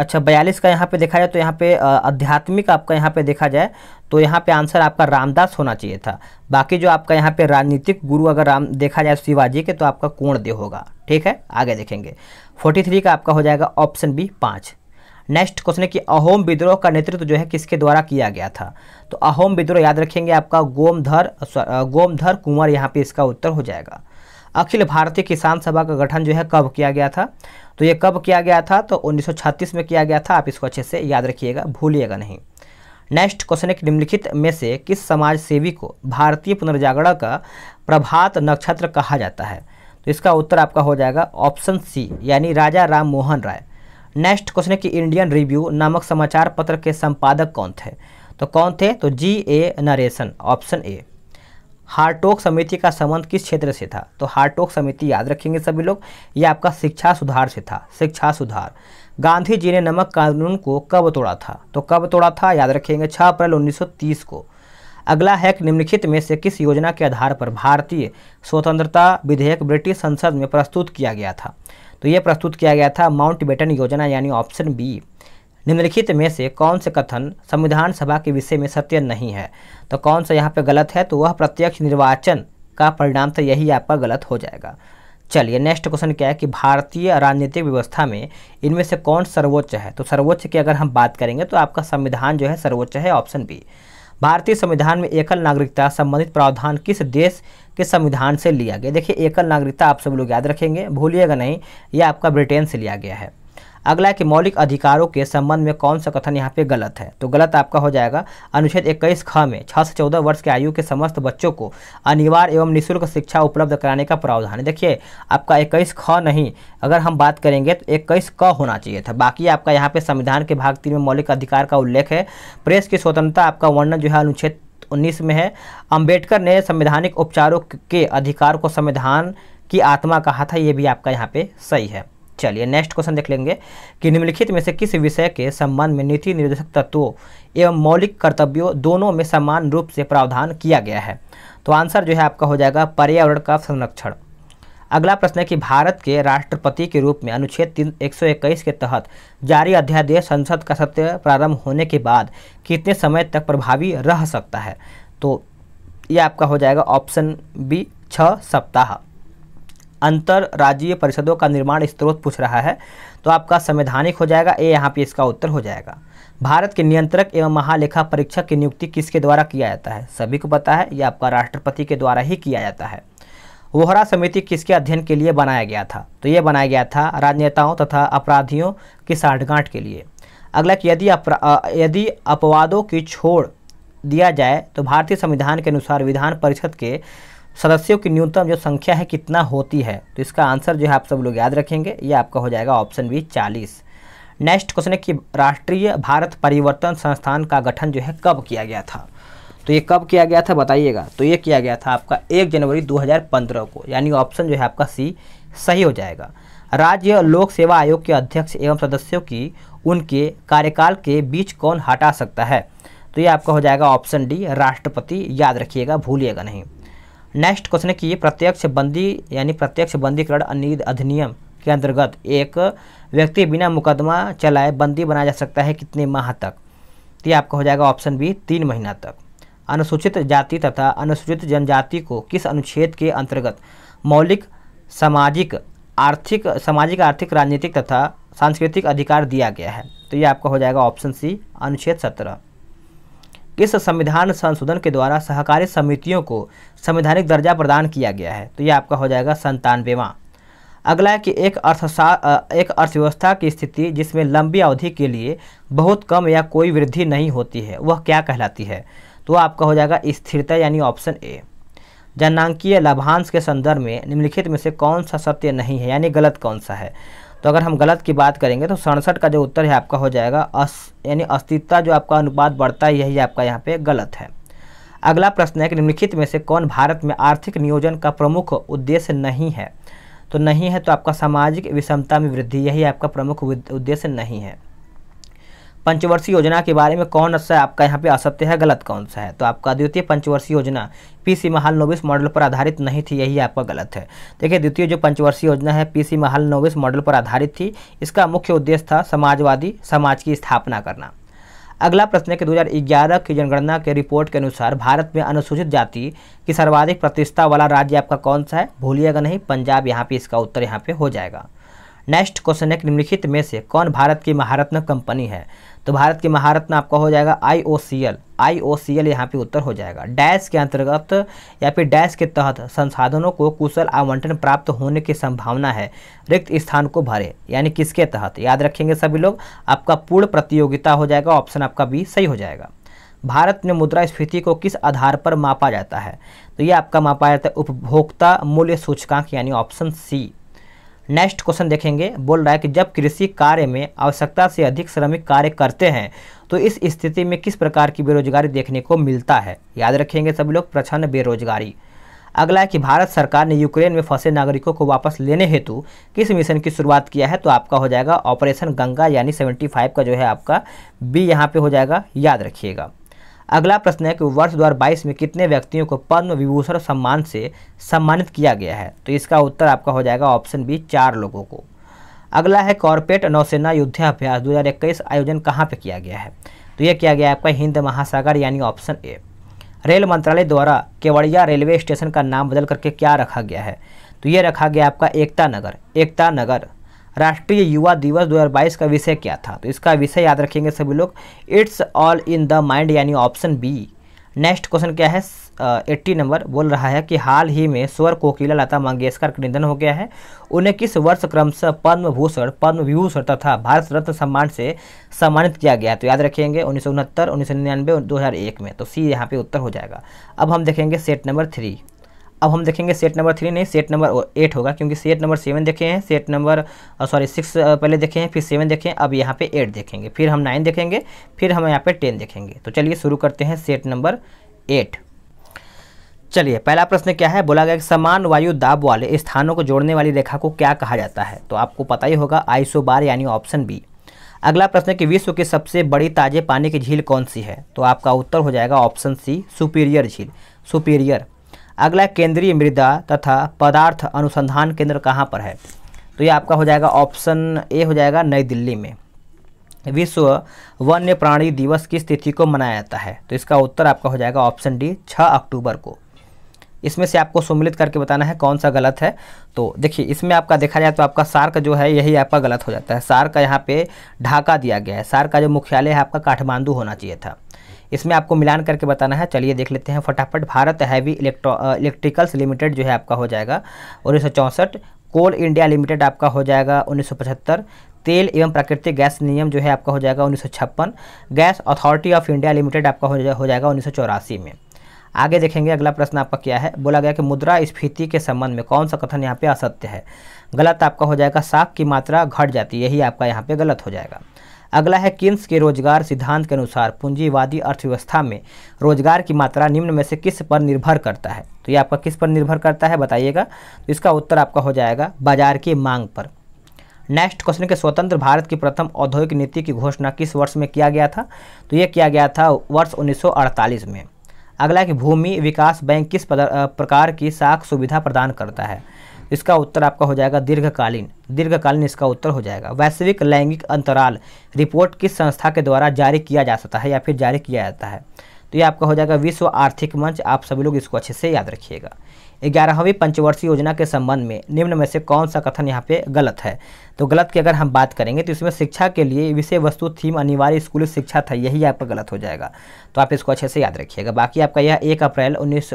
अच्छा बयालीस का यहाँ पे देखा जाए तो यहाँ पे आध्यात्मिक आपका यहाँ पे देखा जाए तो यहाँ पे आंसर आपका रामदास होना चाहिए था बाकी जो आपका यहाँ पे राजनीतिक गुरु अगर राम देखा जाए शिवाजी के तो आपका कोण दे होगा ठीक है आगे देखेंगे फोर्टी थ्री का आपका हो जाएगा ऑप्शन बी पाँच नेक्स्ट क्वेश्चन है कि अहोम विद्रोह का नेतृत्व जो है किसके द्वारा किया गया था तो अहोम विद्रोह याद रखेंगे आपका गोमधर गोमधर कुंवर यहाँ पे इसका उत्तर हो जाएगा अखिल भारतीय किसान सभा का गठन जो है कब किया गया था तो ये कब किया गया था तो 1936 में किया गया था आप इसको अच्छे से याद रखिएगा भूलिएगा नहीं नेक्स्ट क्वेश्चन एक निम्नलिखित में से किस समाज सेवी को भारतीय पुनर्जागरण का प्रभात नक्षत्र कहा जाता है तो इसका उत्तर आपका हो जाएगा ऑप्शन सी यानी राजा राम मोहन राय नेक्स्ट क्वेश्चन है कि इंडियन रिव्यू नामक समाचार पत्र के संपादक कौन थे तो कौन थे तो G A Natesan option A Hartog समिति का संबंध किस क्षेत्र से था तो हार्टोक समिति याद रखेंगे सभी लोग ये आपका शिक्षा सुधार से था शिक्षा सुधार गांधी जी ने नमक कानून को कब तोड़ा था तो कब तोड़ा था याद रखेंगे 6 अप्रैल 1930 को अगला है कि निम्नलिखित में से किस योजना के आधार पर भारतीय स्वतंत्रता विधेयक ब्रिटिश संसद में प्रस्तुत किया गया था तो यह प्रस्तुत किया गया था माउंट बेटन योजना यानी ऑप्शन बी निम्नलिखित में से कौन से कथन संविधान सभा के विषय में सत्य नहीं है तो कौन सा यहाँ पर गलत है तो वह प्रत्यक्ष निर्वाचन का परिणाम तो यही आपका गलत हो जाएगा चलिए नेक्स्ट क्वेश्चन क्या है कि भारतीय राजनीतिक व्यवस्था में इनमें से कौन सर्वोच्च है तो सर्वोच्च की अगर हम बात करेंगे तो आपका संविधान जो है सर्वोच्च है ऑप्शन बी भारतीय संविधान में एकल नागरिकता संबंधित प्रावधान किस देश के संविधान से लिया गया देखिए एकल नागरिकता आप सब लोग याद रखेंगे भूलिएगा नहीं यह आपका ब्रिटेन से लिया गया है अगला कि मौलिक अधिकारों के संबंध में कौन सा कथन यहाँ पे गलत है तो गलत आपका हो जाएगा अनुच्छेद इक्कीस ख में छः से चौदह वर्ष के आयु के समस्त बच्चों को अनिवार्य एवं निःशुल्क शिक्षा उपलब्ध कराने का प्रावधान देखिए आपका इक्कीस ख नहीं अगर हम बात करेंगे तो इक्कीस क होना चाहिए था बाकी आपका यहाँ पर संविधान के भाग तीन में मौलिक अधिकार का उल्लेख है प्रेस की स्वतंत्रता आपका वर्णन जो है अनुच्छेद उन्नीस में है अम्बेडकर ने संवैधानिक उपचारों के अधिकार को संविधान की आत्मा कहा था ये भी आपका यहाँ पे सही है चलिए नेक्स्ट क्वेश्चन देख लेंगे कि निम्नलिखित में से किस विषय के संबंध में नीति निर्देशक तत्वों एवं मौलिक कर्तव्यों दोनों में समान रूप से प्रावधान किया गया है तो आंसर जो है आपका हो जाएगा पर्यावरण का संरक्षण अगला प्रश्न है कि भारत के राष्ट्रपति के रूप में अनुच्छेद तीन एक के तहत जारी अध्यादेश संसद का सत्य प्रारंभ होने के बाद कितने समय तक प्रभावी रह सकता है तो ये आपका हो जाएगा ऑप्शन बी छः सप्ताह अंतर परिषदों का निर्माण स्त्रोत पूछ रहा है तो आपका संवैधानिक हो जाएगा ए यहाँ पे इसका उत्तर हो जाएगा भारत के नियंत्रक एवं महालेखा परीक्षक की नियुक्ति किसके द्वारा किया जाता है सभी को पता है यह आपका राष्ट्रपति के द्वारा ही किया जाता है वोहरा समिति किसके अध्ययन के लिए बनाया गया था तो ये बनाया गया था राजनेताओं तथा अपराधियों की साठगांठ के लिए अगला कि यदि यदि अपवादों की छोड़ दिया जाए तो भारतीय संविधान के अनुसार विधान परिषद के सदस्यों की न्यूनतम जो संख्या है कितना होती है तो इसका आंसर जो है आप सब लोग याद रखेंगे ये आपका हो जाएगा ऑप्शन बी चालीस नेक्स्ट क्वेश्चन है कि राष्ट्रीय भारत परिवर्तन संस्थान का गठन जो है कब किया गया था तो ये कब किया गया था बताइएगा तो ये किया गया था आपका एक जनवरी 2015 को यानी ऑप्शन जो है आपका सी सही हो जाएगा राज्य लोक सेवा आयोग के अध्यक्ष एवं सदस्यों की उनके कार्यकाल के बीच कौन हटा सकता है तो ये आपका हो जाएगा ऑप्शन डी राष्ट्रपति याद रखिएगा भूलिएगा नहीं नेक्स्ट क्वेश्चन है कि प्रत्यक्ष बंदी यानी प्रत्यक्ष बंदीकरण अनिध अधिनियम के अंतर्गत एक व्यक्ति बिना मुकदमा चलाए बंदी बनाया जा सकता है कितने माह तक तो ये आपका हो जाएगा ऑप्शन बी तीन महीना तक अनुसूचित जाति तथा अनुसूचित जनजाति को किस अनुच्छेद के अंतर्गत मौलिक सामाजिक आर्थिक सामाजिक आर्थिक राजनीतिक तथा सांस्कृतिक अधिकार दिया गया है तो ये आपका हो जाएगा ऑप्शन सी अनुच्छेद सत्रह इस संविधान संशोधन के द्वारा सहकारी समितियों को संवैधानिक दर्जा प्रदान किया गया है तो ये आपका हो जाएगा संतानवेवा अगला है कि एक अर्थशा एक अर्थव्यवस्था की स्थिति जिसमें लंबी अवधि के लिए बहुत कम या कोई वृद्धि नहीं होती है वह क्या कहलाती है तो आपका हो जाएगा स्थिरता यानी ऑप्शन ए जनांकीय लाभांश के संदर्भ में निम्नलिखित में से कौन सा सत्य नहीं है यानी गलत कौन सा है तो अगर हम गलत की बात करेंगे तो सड़सठ का जो उत्तर है आपका हो जाएगा अस यानी अस्तित्व जो आपका अनुपात बढ़ता है यही आपका यहाँ पे गलत है अगला प्रश्न है कि निम्नलिखित में से कौन भारत में आर्थिक नियोजन का प्रमुख उद्देश्य नहीं है तो नहीं है तो आपका सामाजिक विषमता में वृद्धि यही आपका प्रमुख उद्देश्य नहीं है पंचवर्षीय योजना के बारे में कौन सा आपका यहाँ पे असत्य है गलत कौन सा है तो आपका द्वितीय पंचवर्षीय योजना पी सी महाल नोविस मॉडल पर आधारित नहीं थी यही आपका गलत है देखिए द्वितीय जो पंचवर्षीय योजना है पी सी महाल नोविस मॉडल पर आधारित थी इसका मुख्य उद्देश्य था समाजवादी समाज की स्थापना करना अगला प्रश्न है कि 2011 की जनगणना के रिपोर्ट के अनुसार भारत में अनुसूचित जाति की सर्वाधिक प्रतिष्ठा वाला राज्य आपका कौन सा है भूलिएगा नहीं पंजाब यहाँ पे इसका उत्तर यहाँ पे हो जाएगा नेक्स्ट क्वेश्चन है कि निम्नलिखित में से कौन भारत की महारत्न कंपनी है तो भारत की महारत आपका हो जाएगा आई ओ C L I O C L यहाँ पर उत्तर हो जाएगा डैश के अंतर्गत या फिर डैश के तहत संसाधनों को कुशल आवंटन प्राप्त होने की संभावना है रिक्त स्थान को भरे यानी किसके तहत याद रखेंगे सभी लोग आपका पूर्ण प्रतियोगिता हो जाएगा ऑप्शन आपका बी सही हो जाएगा भारत में मुद्रा स्फीति को किस आधार पर मापा जाता है तो ये आपका मापा जाता है उपभोक्ता मूल्य सूचकांक यानी ऑप्शन सी नेक्स्ट क्वेश्चन देखेंगे बोल रहा है कि जब कृषि कार्य में आवश्यकता से अधिक श्रमिक कार्य करते हैं तो इस स्थिति में किस प्रकार की बेरोजगारी देखने को मिलता है याद रखेंगे सभी लोग प्रचन्न बेरोजगारी अगला है कि भारत सरकार ने यूक्रेन में फंसे नागरिकों को वापस लेने हेतु किस मिशन की शुरुआत किया है तो आपका हो जाएगा ऑपरेशन गंगा यानी 75 का जो है आपका बी यहाँ पे हो जाएगा याद रखिएगा अगला प्रश्न है कि वर्ष दो में कितने व्यक्तियों को पद्म विभूषण सम्मान से सम्मानित किया गया है तो इसका उत्तर आपका हो जाएगा ऑप्शन बी चार लोगों को अगला है कॉरपोरेट नौसेना युद्धाभ्यास 2021 आयोजन कहाँ पर किया गया है तो यह किया गया आपका हिंद महासागर यानी ऑप्शन ए रेल मंत्रालय द्वारा केवड़िया रेलवे स्टेशन का नाम बदल करके क्या रखा गया है तो ये रखा गया आपका एकता नगर एकता नगर राष्ट्रीय युवा दिवस 2022 का विषय क्या था तो इसका विषय याद रखेंगे सभी लोग it's all in the mind यानी ऑप्शन बी नेक्स्ट क्वेश्चन क्या है एट्टी नंबर बोल रहा है कि हाल ही में स्वर कोकिला लता मंगेशकर का निधन हो गया है उन्हें किस वर्ष से पद्म भूषण पद्म विभूषण तथा भारत रत्न सम्मान से सम्मानित किया गया तो याद रखेंगे उन्नीस सौ उनहत्तर उन्नीस सौ निन्यानवे दो हज़ार एक में तो सी यहाँ पे उत्तर हो जाएगा अब हम देखेंगे सेट नंबर थ्री अब हम देखेंगे सेट नंबर थ्री नहीं सेट नंबर एट होगा क्योंकि सेट नंबर सेवन देखे हैं सेट नंबर सॉरी सिक्स पहले देखे हैं फिर सेवन देखे हैं अब यहाँ पे एट देखेंगे फिर हम नाइन देखेंगे फिर हम यहाँ पे टेन देखेंगे तो चलिए शुरू करते हैं सेट नंबर एट चलिए पहला प्रश्न क्या है बोला गया कि समान वायु दाब वाले स्थानों को जोड़ने वाली रेखा को क्या कहा जाता है तो आपको पता ही होगा आईसो बार यानी ऑप्शन बी अगला प्रश्न है कि विश्व की सबसे बड़ी ताजे पानी की झील कौन सी है तो आपका उत्तर हो जाएगा ऑप्शन सी सुपीरियर झील सुपीरियर अगला केंद्रीय मृदा तथा पदार्थ अनुसंधान केंद्र कहाँ पर है तो ये आपका हो जाएगा ऑप्शन ए हो जाएगा नई दिल्ली में विश्व वन्य प्राणी दिवस किस तिथि को मनाया जाता है तो इसका उत्तर आपका हो जाएगा ऑप्शन डी 6 अक्टूबर को इसमें से आपको सम्मिलित करके बताना है कौन सा गलत है तो देखिए इसमें आपका देखा जाए तो आपका सार्क जो है यही आपका गलत हो जाता है सार्क का यहाँ पे ढाका दिया गया है सार्क का जो मुख्यालय है आपका काठमांडू होना चाहिए था इसमें आपको मिलान करके बताना है चलिए देख लेते हैं फटाफट Bharat heavy electro electricals limited जो है आपका हो जाएगा उन्नीस कोल इंडिया लिमिटेड आपका हो जाएगा उन्नीस तेल एवं प्राकृतिक गैस नियम जो है आपका हो जाएगा उन्नीस gas authority of India limited आपका हो जाएगा उन्नीस में आगे देखेंगे अगला प्रश्न आपका क्या है बोला गया कि मुद्रा स्फीति के संबंध में कौन सा कथन यहाँ पे असत्य है गलत आपका हो जाएगा साख की मात्रा घट जाती है यही आपका यहाँ पे गलत हो जाएगा अगला है किन्स के रोजगार सिद्धांत के अनुसार पूंजीवादी अर्थव्यवस्था में रोजगार की मात्रा निम्न में से किस पर निर्भर करता है तो ये आपका किस पर निर्भर करता है बताइएगा तो इसका उत्तर आपका हो जाएगा बाजार की मांग पर नेक्स्ट क्वेश्चन के स्वतंत्र भारत की प्रथम औद्योगिक नीति की घोषणा किस वर्ष में किया गया था तो यह किया गया था वर्ष 1948 में अगला कि भूमि विकास बैंक किस प्रकार की साख सुविधा प्रदान करता है इसका उत्तर आपका हो जाएगा दीर्घकालीन दीर्घकालीन इसका उत्तर हो जाएगा वैश्विक लैंगिक अंतराल रिपोर्ट किस संस्था के द्वारा जारी किया जा सकता है या फिर जारी किया जाता है तो ये आपका हो जाएगा विश्व आर्थिक मंच आप सभी लोग इसको अच्छे से याद रखिएगा ग्यारहवीं पंचवर्षीय योजना के संबंध में निम्न में से कौन सा कथन यहाँ पे गलत है तो गलत की अगर हम बात करेंगे तो इसमें शिक्षा के लिए विषय वस्तु थीम अनिवार्य स्कूली शिक्षा था यही आपका गलत हो जाएगा तो आप इसको अच्छे से याद रखिएगा बाकी आपका यह एक अप्रैल उन्नीस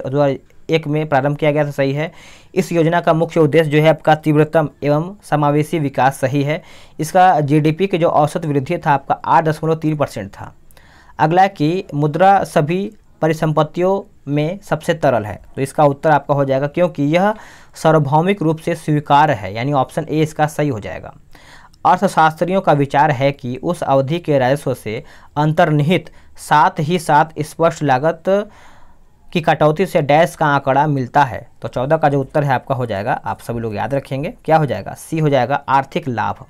एक में प्रारंभ किया गया तो सही है इस योजना का मुख्य उद्देश्य जो है आपका तीव्रतम एवं समावेशी विकास सही है इसका जीडीपी के जो औसत वृद्धि था आपका आठ दशमलव तीन परसेंट था अगला कि मुद्रा सभी परिसंपत्तियों में सबसे तरल है तो इसका उत्तर आपका हो जाएगा क्योंकि यह सार्वभौमिक रूप से स्वीकार है यानी ऑप्शन ए इसका सही हो जाएगा अर्थशास्त्रियों का विचार है कि उस अवधि के राजस्व से अंतर्निहित साथ ही साथ स्पष्ट लागत की कटौती से डैश का आंकड़ा मिलता है तो चौदह का जो उत्तर है आपका हो जाएगा आप सभी लोग याद रखेंगे क्या हो जाएगा सी हो जाएगा आर्थिक लाभ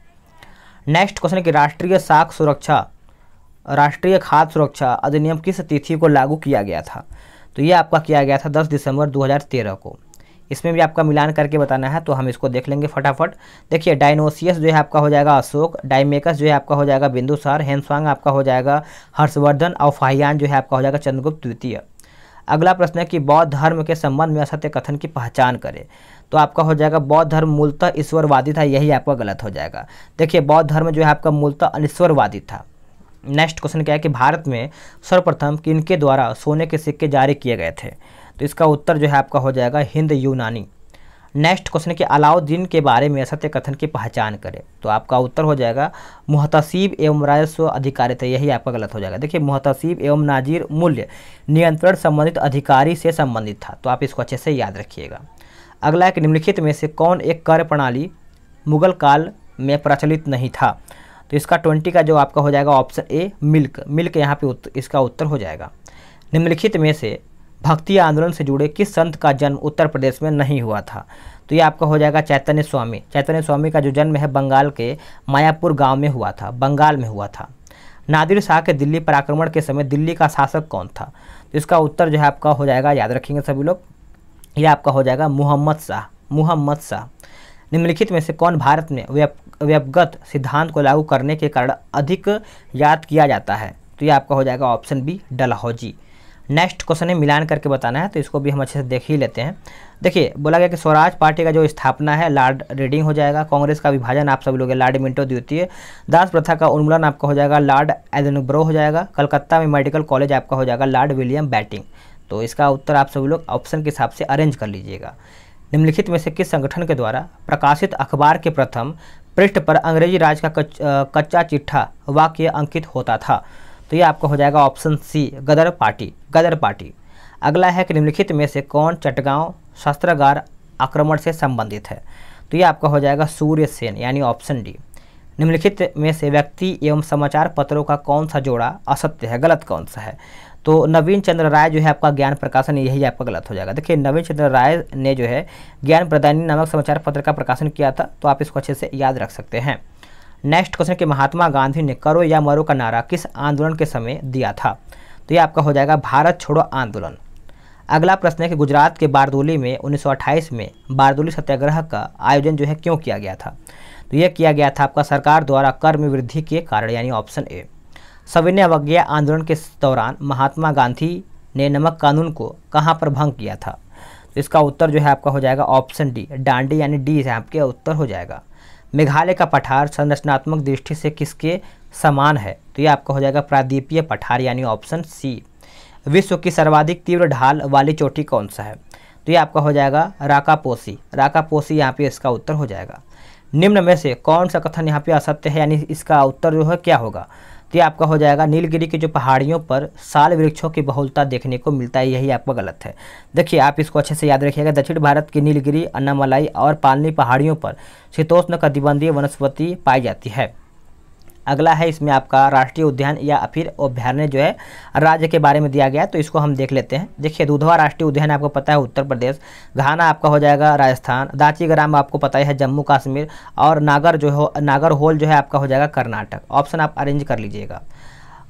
नेक्स्ट क्वेश्चन है कि राष्ट्रीय साख सुरक्षा राष्ट्रीय खाद्य सुरक्षा अधिनियम किस तिथि को लागू किया गया था तो ये आपका किया गया था 10 दिसंबर 2013 को इसमें भी आपका मिलान करके बताना है तो हम इसको देख लेंगे फटाफट देखिए डायनोसियस जो है आपका हो जाएगा अशोक डायमेकस जो है आपका हो जाएगा बिंदुसार हेन्सवांग आपका हो जाएगा हर्षवर्धन और फाहियान जो है आपका हो जाएगा चंद्रगुप्त द्वितीय अगला प्रश्न है कि बौद्ध धर्म के संबंध में असत्य कथन की पहचान करें तो आपका हो जाएगा बौद्ध धर्म मूलतः ईश्वरवादी था यही आपका गलत हो जाएगा देखिए बौद्ध धर्म जो है आपका मूलतः अनिश्वरवादी था नेक्स्ट क्वेश्चन क्या है कि भारत में सर्वप्रथम किनके द्वारा सोने के सिक्के जारी किए गए थे तो इसका उत्तर जो है आपका हो जाएगा हिंद यूनानी नेक्स्ट क्वेश्चन के कि अलाउद्दीन के बारे में असत्य कथन की पहचान करें तो आपका उत्तर हो जाएगा मुहतसीब एवं राजस्व अधिकारी थे यही आपका गलत हो जाएगा देखिए मुहतसीब एवं नाजिर मूल्य नियंत्रण संबंधित अधिकारी से संबंधित था तो आप इसको अच्छे से याद रखिएगा अगला एक निम्नलिखित में से कौन एक कर प्रणाली मुगल काल में प्रचलित नहीं था तो इसका ट्वेंटी का जो आपका हो जाएगा ऑप्शन ए मिल्क मिल्क यहाँ पे उत्त, इसका उत्तर हो जाएगा निम्नलिखित में से भक्ति आंदोलन से जुड़े किस संत का जन्म उत्तर प्रदेश में नहीं हुआ था तो ये आपका हो जाएगा चैतन्य स्वामी चैतन्य स्वामी का जो जन्म है बंगाल के मायापुर गांव में हुआ था बंगाल में हुआ था नादिर शाह के दिल्ली पर आक्रमण के समय दिल्ली का शासक कौन था तो इसका उत्तर जो है आपका हो जाएगा याद रखेंगे सभी लोग ये आपका हो जाएगा मुहम्मद शाह मुहम्मद शाह निम्नलिखित में से कौन भारत में व्यप सिद्धांत को लागू करने के कारण अधिक याद किया जाता है तो ये आपका हो जाएगा option B Dalhousie next question है मिलान करके बताना है तो इसको भी हम अच्छे से देख ही लेते हैं देखिए बोला गया कि स्वराज पार्टी का जो स्थापना है लार्ड रीडिंग हो जाएगा कांग्रेस का विभाजन आप सभी लोग लार्ड मिंटो द्वितीय दास प्रथा का उन्मूलन आपका हो जाएगा लॉर्ड एदनब्रो हो जाएगा कलकत्ता में मेडिकल कॉलेज आपका हो जाएगा लॉर्ड विलियम बैटिंग तो इसका उत्तर आप सभी लोग ऑप्शन के हिसाब से अरेंज कर लीजिएगा निम्नलिखित में से किस संगठन के द्वारा प्रकाशित अखबार के प्रथम पृष्ठ पर अंग्रेजी राज का कच, कच्चा चिट्ठा वाक्य अंकित होता था तो ये आपका हो जाएगा option C Ghadar party Ghadar party अगला है कि निम्नलिखित में से कौन चटगांव शस्त्रागार आक्रमण से संबंधित है तो ये आपका हो जाएगा सूर्य सेन यानी ऑप्शन डी निम्नलिखित में से व्यक्ति एवं समाचार पत्रों का कौन सा जोड़ा असत्य है गलत कौन सा है तो नवीन चंद्र राय जो है आपका ज्ञान प्रकाशन यही आपका गलत हो जाएगा देखिए नवीन चंद्र राय ने जो है ज्ञान प्रदानी नामक समाचार पत्र का प्रकाशन किया था तो आप इसको अच्छे से याद रख सकते हैं नेक्स्ट क्वेश्चन कि महात्मा गांधी ने करो या मरो का नारा किस आंदोलन के समय दिया था तो ये आपका हो जाएगा भारत छोड़ो आंदोलन अगला प्रश्न है कि गुजरात के बारदोली में 1928 में बारदोली सत्याग्रह का आयोजन जो है क्यों किया गया था तो यह किया गया था आपका सरकार द्वारा कर में वृद्धि के कारण यानी ऑप्शन ए सविनय अवज्ञा आंदोलन के दौरान महात्मा गांधी ने नमक कानून को कहाँ पर भंग किया था तो इसका उत्तर जो है आपका हो जाएगा ऑप्शन डी डांडी यानी डी से आपके उत्तर हो जाएगा मेघालय का पठार संरचनात्मक दृष्टि से किसके समान है तो ये आपका हो जाएगा प्रादीपीय पठार यानी ऑप्शन सी विश्व की सर्वाधिक तीव्र ढाल वाली चोटी कौन सा है तो ये आपका हो जाएगा राकापोसी राकापोसी यहाँ पे इसका उत्तर हो जाएगा निम्न में से कौन सा कथन यहाँ पे असत्य है यानी इसका उत्तर जो है क्या होगा तो ये आपका हो जाएगा नीलगिरी की जो पहाड़ियों पर साल वृक्षों की बहुलता देखने को मिलता है यही आपका गलत है देखिए आप इसको अच्छे से याद रखिएगा दक्षिण भारत की नीलगिरी अन्नामलाई और पालनी पहाड़ियों पर शीतोष्ण कटिबंधीय वनस्पति पाई जाती है अगला है इसमें आपका राष्ट्रीय उद्यान या फिर अभ्यारण्य जो है राज्य के बारे में दिया गया तो इसको हम देख लेते हैं देखिए दुधवा राष्ट्रीय उद्यान आपको पता है उत्तर प्रदेश घाना आपका हो जाएगा राजस्थान दाची ग्राम आपको पता है जम्मू कश्मीर और नागर जो हो नागर होल जो है आपका हो जाएगा कर्नाटक ऑप्शन आप अरेंज कर लीजिएगा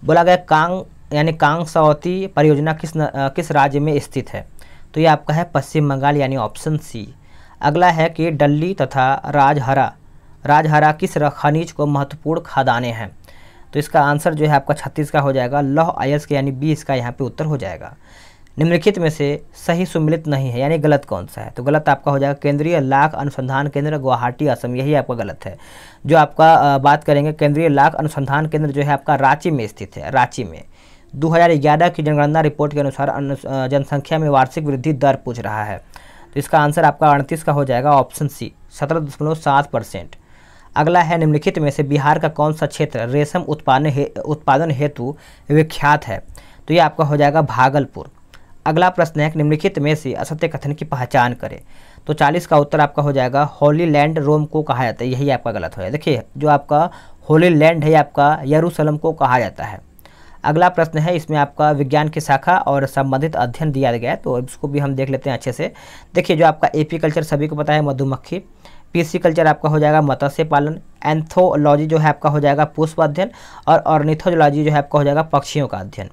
बोला गया कांग यानी कांग सौती परियोजना किस किस राज्य में स्थित है तो ये आपका है पश्चिम बंगाल यानी ऑप्शन सी अगला है कि डल्ली तथा राजहरा राजहरा किस खनिज को महत्वपूर्ण खदाने हैं तो इसका आंसर जो है आपका छत्तीस का हो जाएगा लौह आयस के यानी बी इसका यहाँ पे उत्तर हो जाएगा निम्नलिखित में से सही सुमिलित नहीं है यानी गलत कौन सा है तो गलत आपका हो जाएगा केंद्रीय लाख अनुसंधान केंद्र गुवाहाटी असम यही आपका गलत है जो आपका बात करेंगे केंद्रीय लाख अनुसंधान केंद्र जो है आपका रांची में स्थित है रांची में 2011 की जनगणना रिपोर्ट के अनुसार जनसंख्या में वार्षिक वृद्धि दर पूछ रहा है तो इसका आंसर आपका अड़तीस का हो जाएगा ऑप्शन सी सत्रह दशमलव सात परसेंट अगला है निम्नलिखित में से बिहार का कौन सा क्षेत्र रेशम उत्पादन हे, उत्पादन हेतु विख्यात है तो ये आपका हो जाएगा भागलपुर अगला प्रश्न है निम्नलिखित में से असत्य कथन की पहचान करें तो 40 का उत्तर आपका हो जाएगा होली लैंड रोम को कहा जाता है यही आपका गलत हो जाएगा देखिए जो आपका होली लैंड है आपका यरूशलम को कहा जाता है अगला प्रश्न है इसमें आपका विज्ञान की शाखा और संबंधित अध्ययन दिया गया है तो इसको भी हम देख लेते हैं अच्छे से देखिए जो आपका एपी कल्चर सभी को पता है मधुमक्खी पीसीकल्चर आपका हो जाएगा मत्स्य पालन एंथोलॉजी जो है आपका हो जाएगा पुष्प अध्ययन और ऑर्निथोलॉजी जो है आपका हो जाएगा पक्षियों का अध्ययन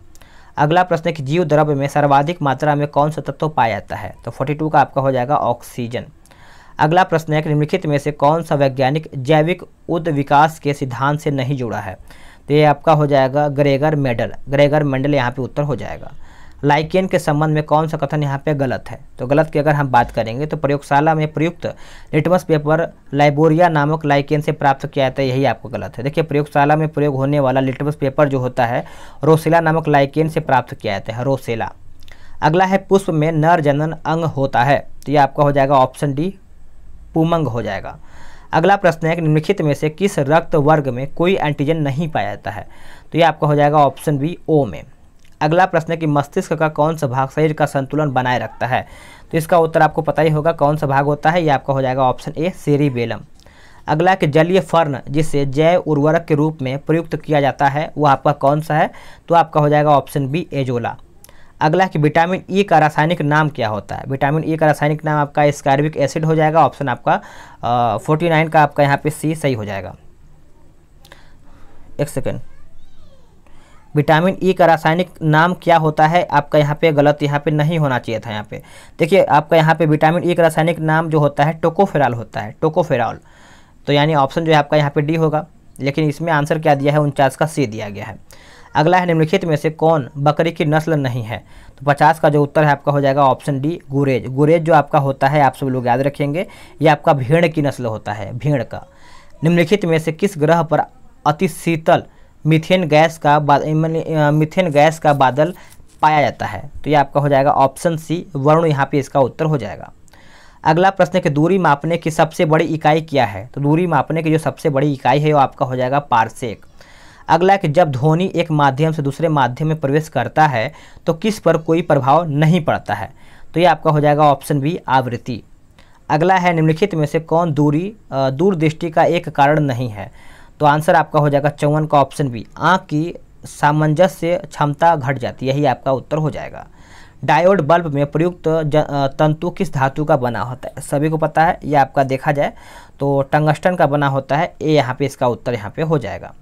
अगला प्रश्न है कि जीव द्रव्य में सर्वाधिक मात्रा में कौन सा तत्व पाया जाता है तो 42 का आपका हो जाएगा ऑक्सीजन अगला प्रश्न है कि निम्नलिखित में से कौन सा वैज्ञानिक जैविक उद विकास के सिद्धांत से नहीं जुड़ा है तो ये आपका हो जाएगा ग्रेगर मेडल ग्रेगर मेडल यहाँ पे उत्तर हो जाएगा लाइकेन के संबंध में कौन सा कथन यहाँ पे गलत है तो गलत की अगर हम बात करेंगे तो प्रयोगशाला में प्रयुक्त लिटमस पेपर लाइबोरिया नामक लाइकेन से प्राप्त किया जाता है यही आपको गलत है देखिए प्रयोगशाला में प्रयोग होने वाला लिटमस पेपर जो होता है रोसेला नामक लाइकेन से प्राप्त किया जाता है रोसेला अगला है पुष्प में नर जनन अंग होता है तो ये आपका हो जाएगा ऑप्शन डी पुमंग हो जाएगा अगला प्रश्न है कि निम्नलिखित में से किस रक्त वर्ग में कोई एंटीजन नहीं पाया जाता है तो ये आपका हो जाएगा ऑप्शन बी ओ में अगला प्रश्न है कि मस्तिष्क का कौन सा भाग शरीर का संतुलन बनाए रखता है तो इसका उत्तर आपको पता ही होगा कौन सा भाग होता है ये आपका हो जाएगा ऑप्शन ए सेरीबेलम अगला कि जलीय फर्न जिसे जैव उर्वरक के रूप में प्रयुक्त किया जाता है वह आपका कौन सा है तो आपका हो जाएगा ऑप्शन बी एजोला अगला कि विटामिन ई e का रासायनिक नाम क्या होता है विटामिन ई e का रासायनिक नाम आपका स्कार्बिक एसिड हो जाएगा ऑप्शन आपका फोर्टी नाइन का आपका यहाँ पे सी सही हो जाएगा एक सेकेंड विटामिन ई e का रासायनिक नाम क्या होता है आपका यहाँ पे गलत यहाँ पे नहीं होना चाहिए था यहाँ पे देखिए आपका यहाँ पे विटामिन ई e का रासायनिक नाम जो होता है टोकोफेराल होता है टोकोफेराल तो यानी ऑप्शन जो है आपका यहाँ पे डी होगा लेकिन इसमें आंसर क्या दिया है उनचास का सी दिया गया है अगला है निम्नलिखित में से कौन बकरी की नस्ल नहीं है तो पचास का जो उत्तर है आपका हो जाएगा ऑप्शन डी गुरेज गुरेज जो आपका होता है आप सब लोग याद रखेंगे ये आपका भीड़ की नस्ल होता है भीड़ का निम्नलिखित में से किस ग्रह पर अति शीतल मिथेन गैस का मिथेन गैस का बादल पाया जाता है तो ये आपका हो जाएगा ऑप्शन सी वरुण यहाँ पे इसका उत्तर हो जाएगा अगला प्रश्न है कि दूरी मापने की सबसे बड़ी इकाई क्या है तो दूरी मापने की जो सबसे बड़ी इकाई है वो आपका हो जाएगा पारसेक अगला कि जब ध्वनि एक माध्यम से दूसरे माध्यम में प्रवेश करता है तो किस पर कोई प्रभाव नहीं पड़ता है तो ये आपका हो जाएगा ऑप्शन बी आवृत्ति अगला है निम्नलिखित में से कौन दूरी दूरदृष्टि का एक कारण नहीं है तो आंसर आपका हो जाएगा चौवन का ऑप्शन बी आँख की सामंजस्य क्षमता घट जाती है यही आपका उत्तर हो जाएगा डायोड बल्ब में प्रयुक्त तंतु किस धातु का बना होता है सभी को पता है ये आपका देखा जाए तो टंगस्टन का बना होता है ये यहाँ पे इसका उत्तर यहाँ पे हो जाएगा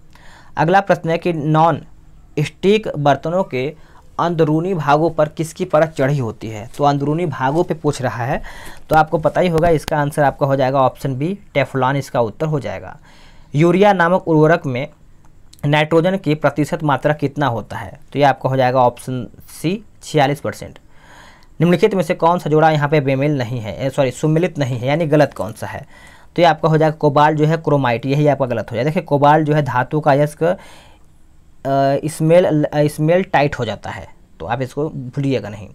अगला प्रश्न है कि नॉन स्टिक बर्तनों के अंदरूनी भागों पर किसकी परत चढ़ी होती है तो अंदरूनी भागों पे पूछ रहा है तो आपको पता ही होगा इसका आंसर आपका हो जाएगा ऑप्शन बी टेफलॉन इसका उत्तर हो जाएगा यूरिया नामक उर्वरक में नाइट्रोजन की प्रतिशत मात्रा कितना होता है तो ये आपका हो जाएगा ऑप्शन सी छियालीस परसेंट निम्नलिखित में से कौन सा जोड़ा यहाँ पे बेमेल नहीं है सॉरी सुमिलित नहीं है यानी गलत कौन सा है तो ये आपका हो जाएगा कोबाल जो है क्रोमाइट यही आपका गलत हो जाएगा देखिए कोबाल जो है धातु का यस्क स्मेल स्मेल टाइट हो जाता है तो आप इसको भूलिएगा नहीं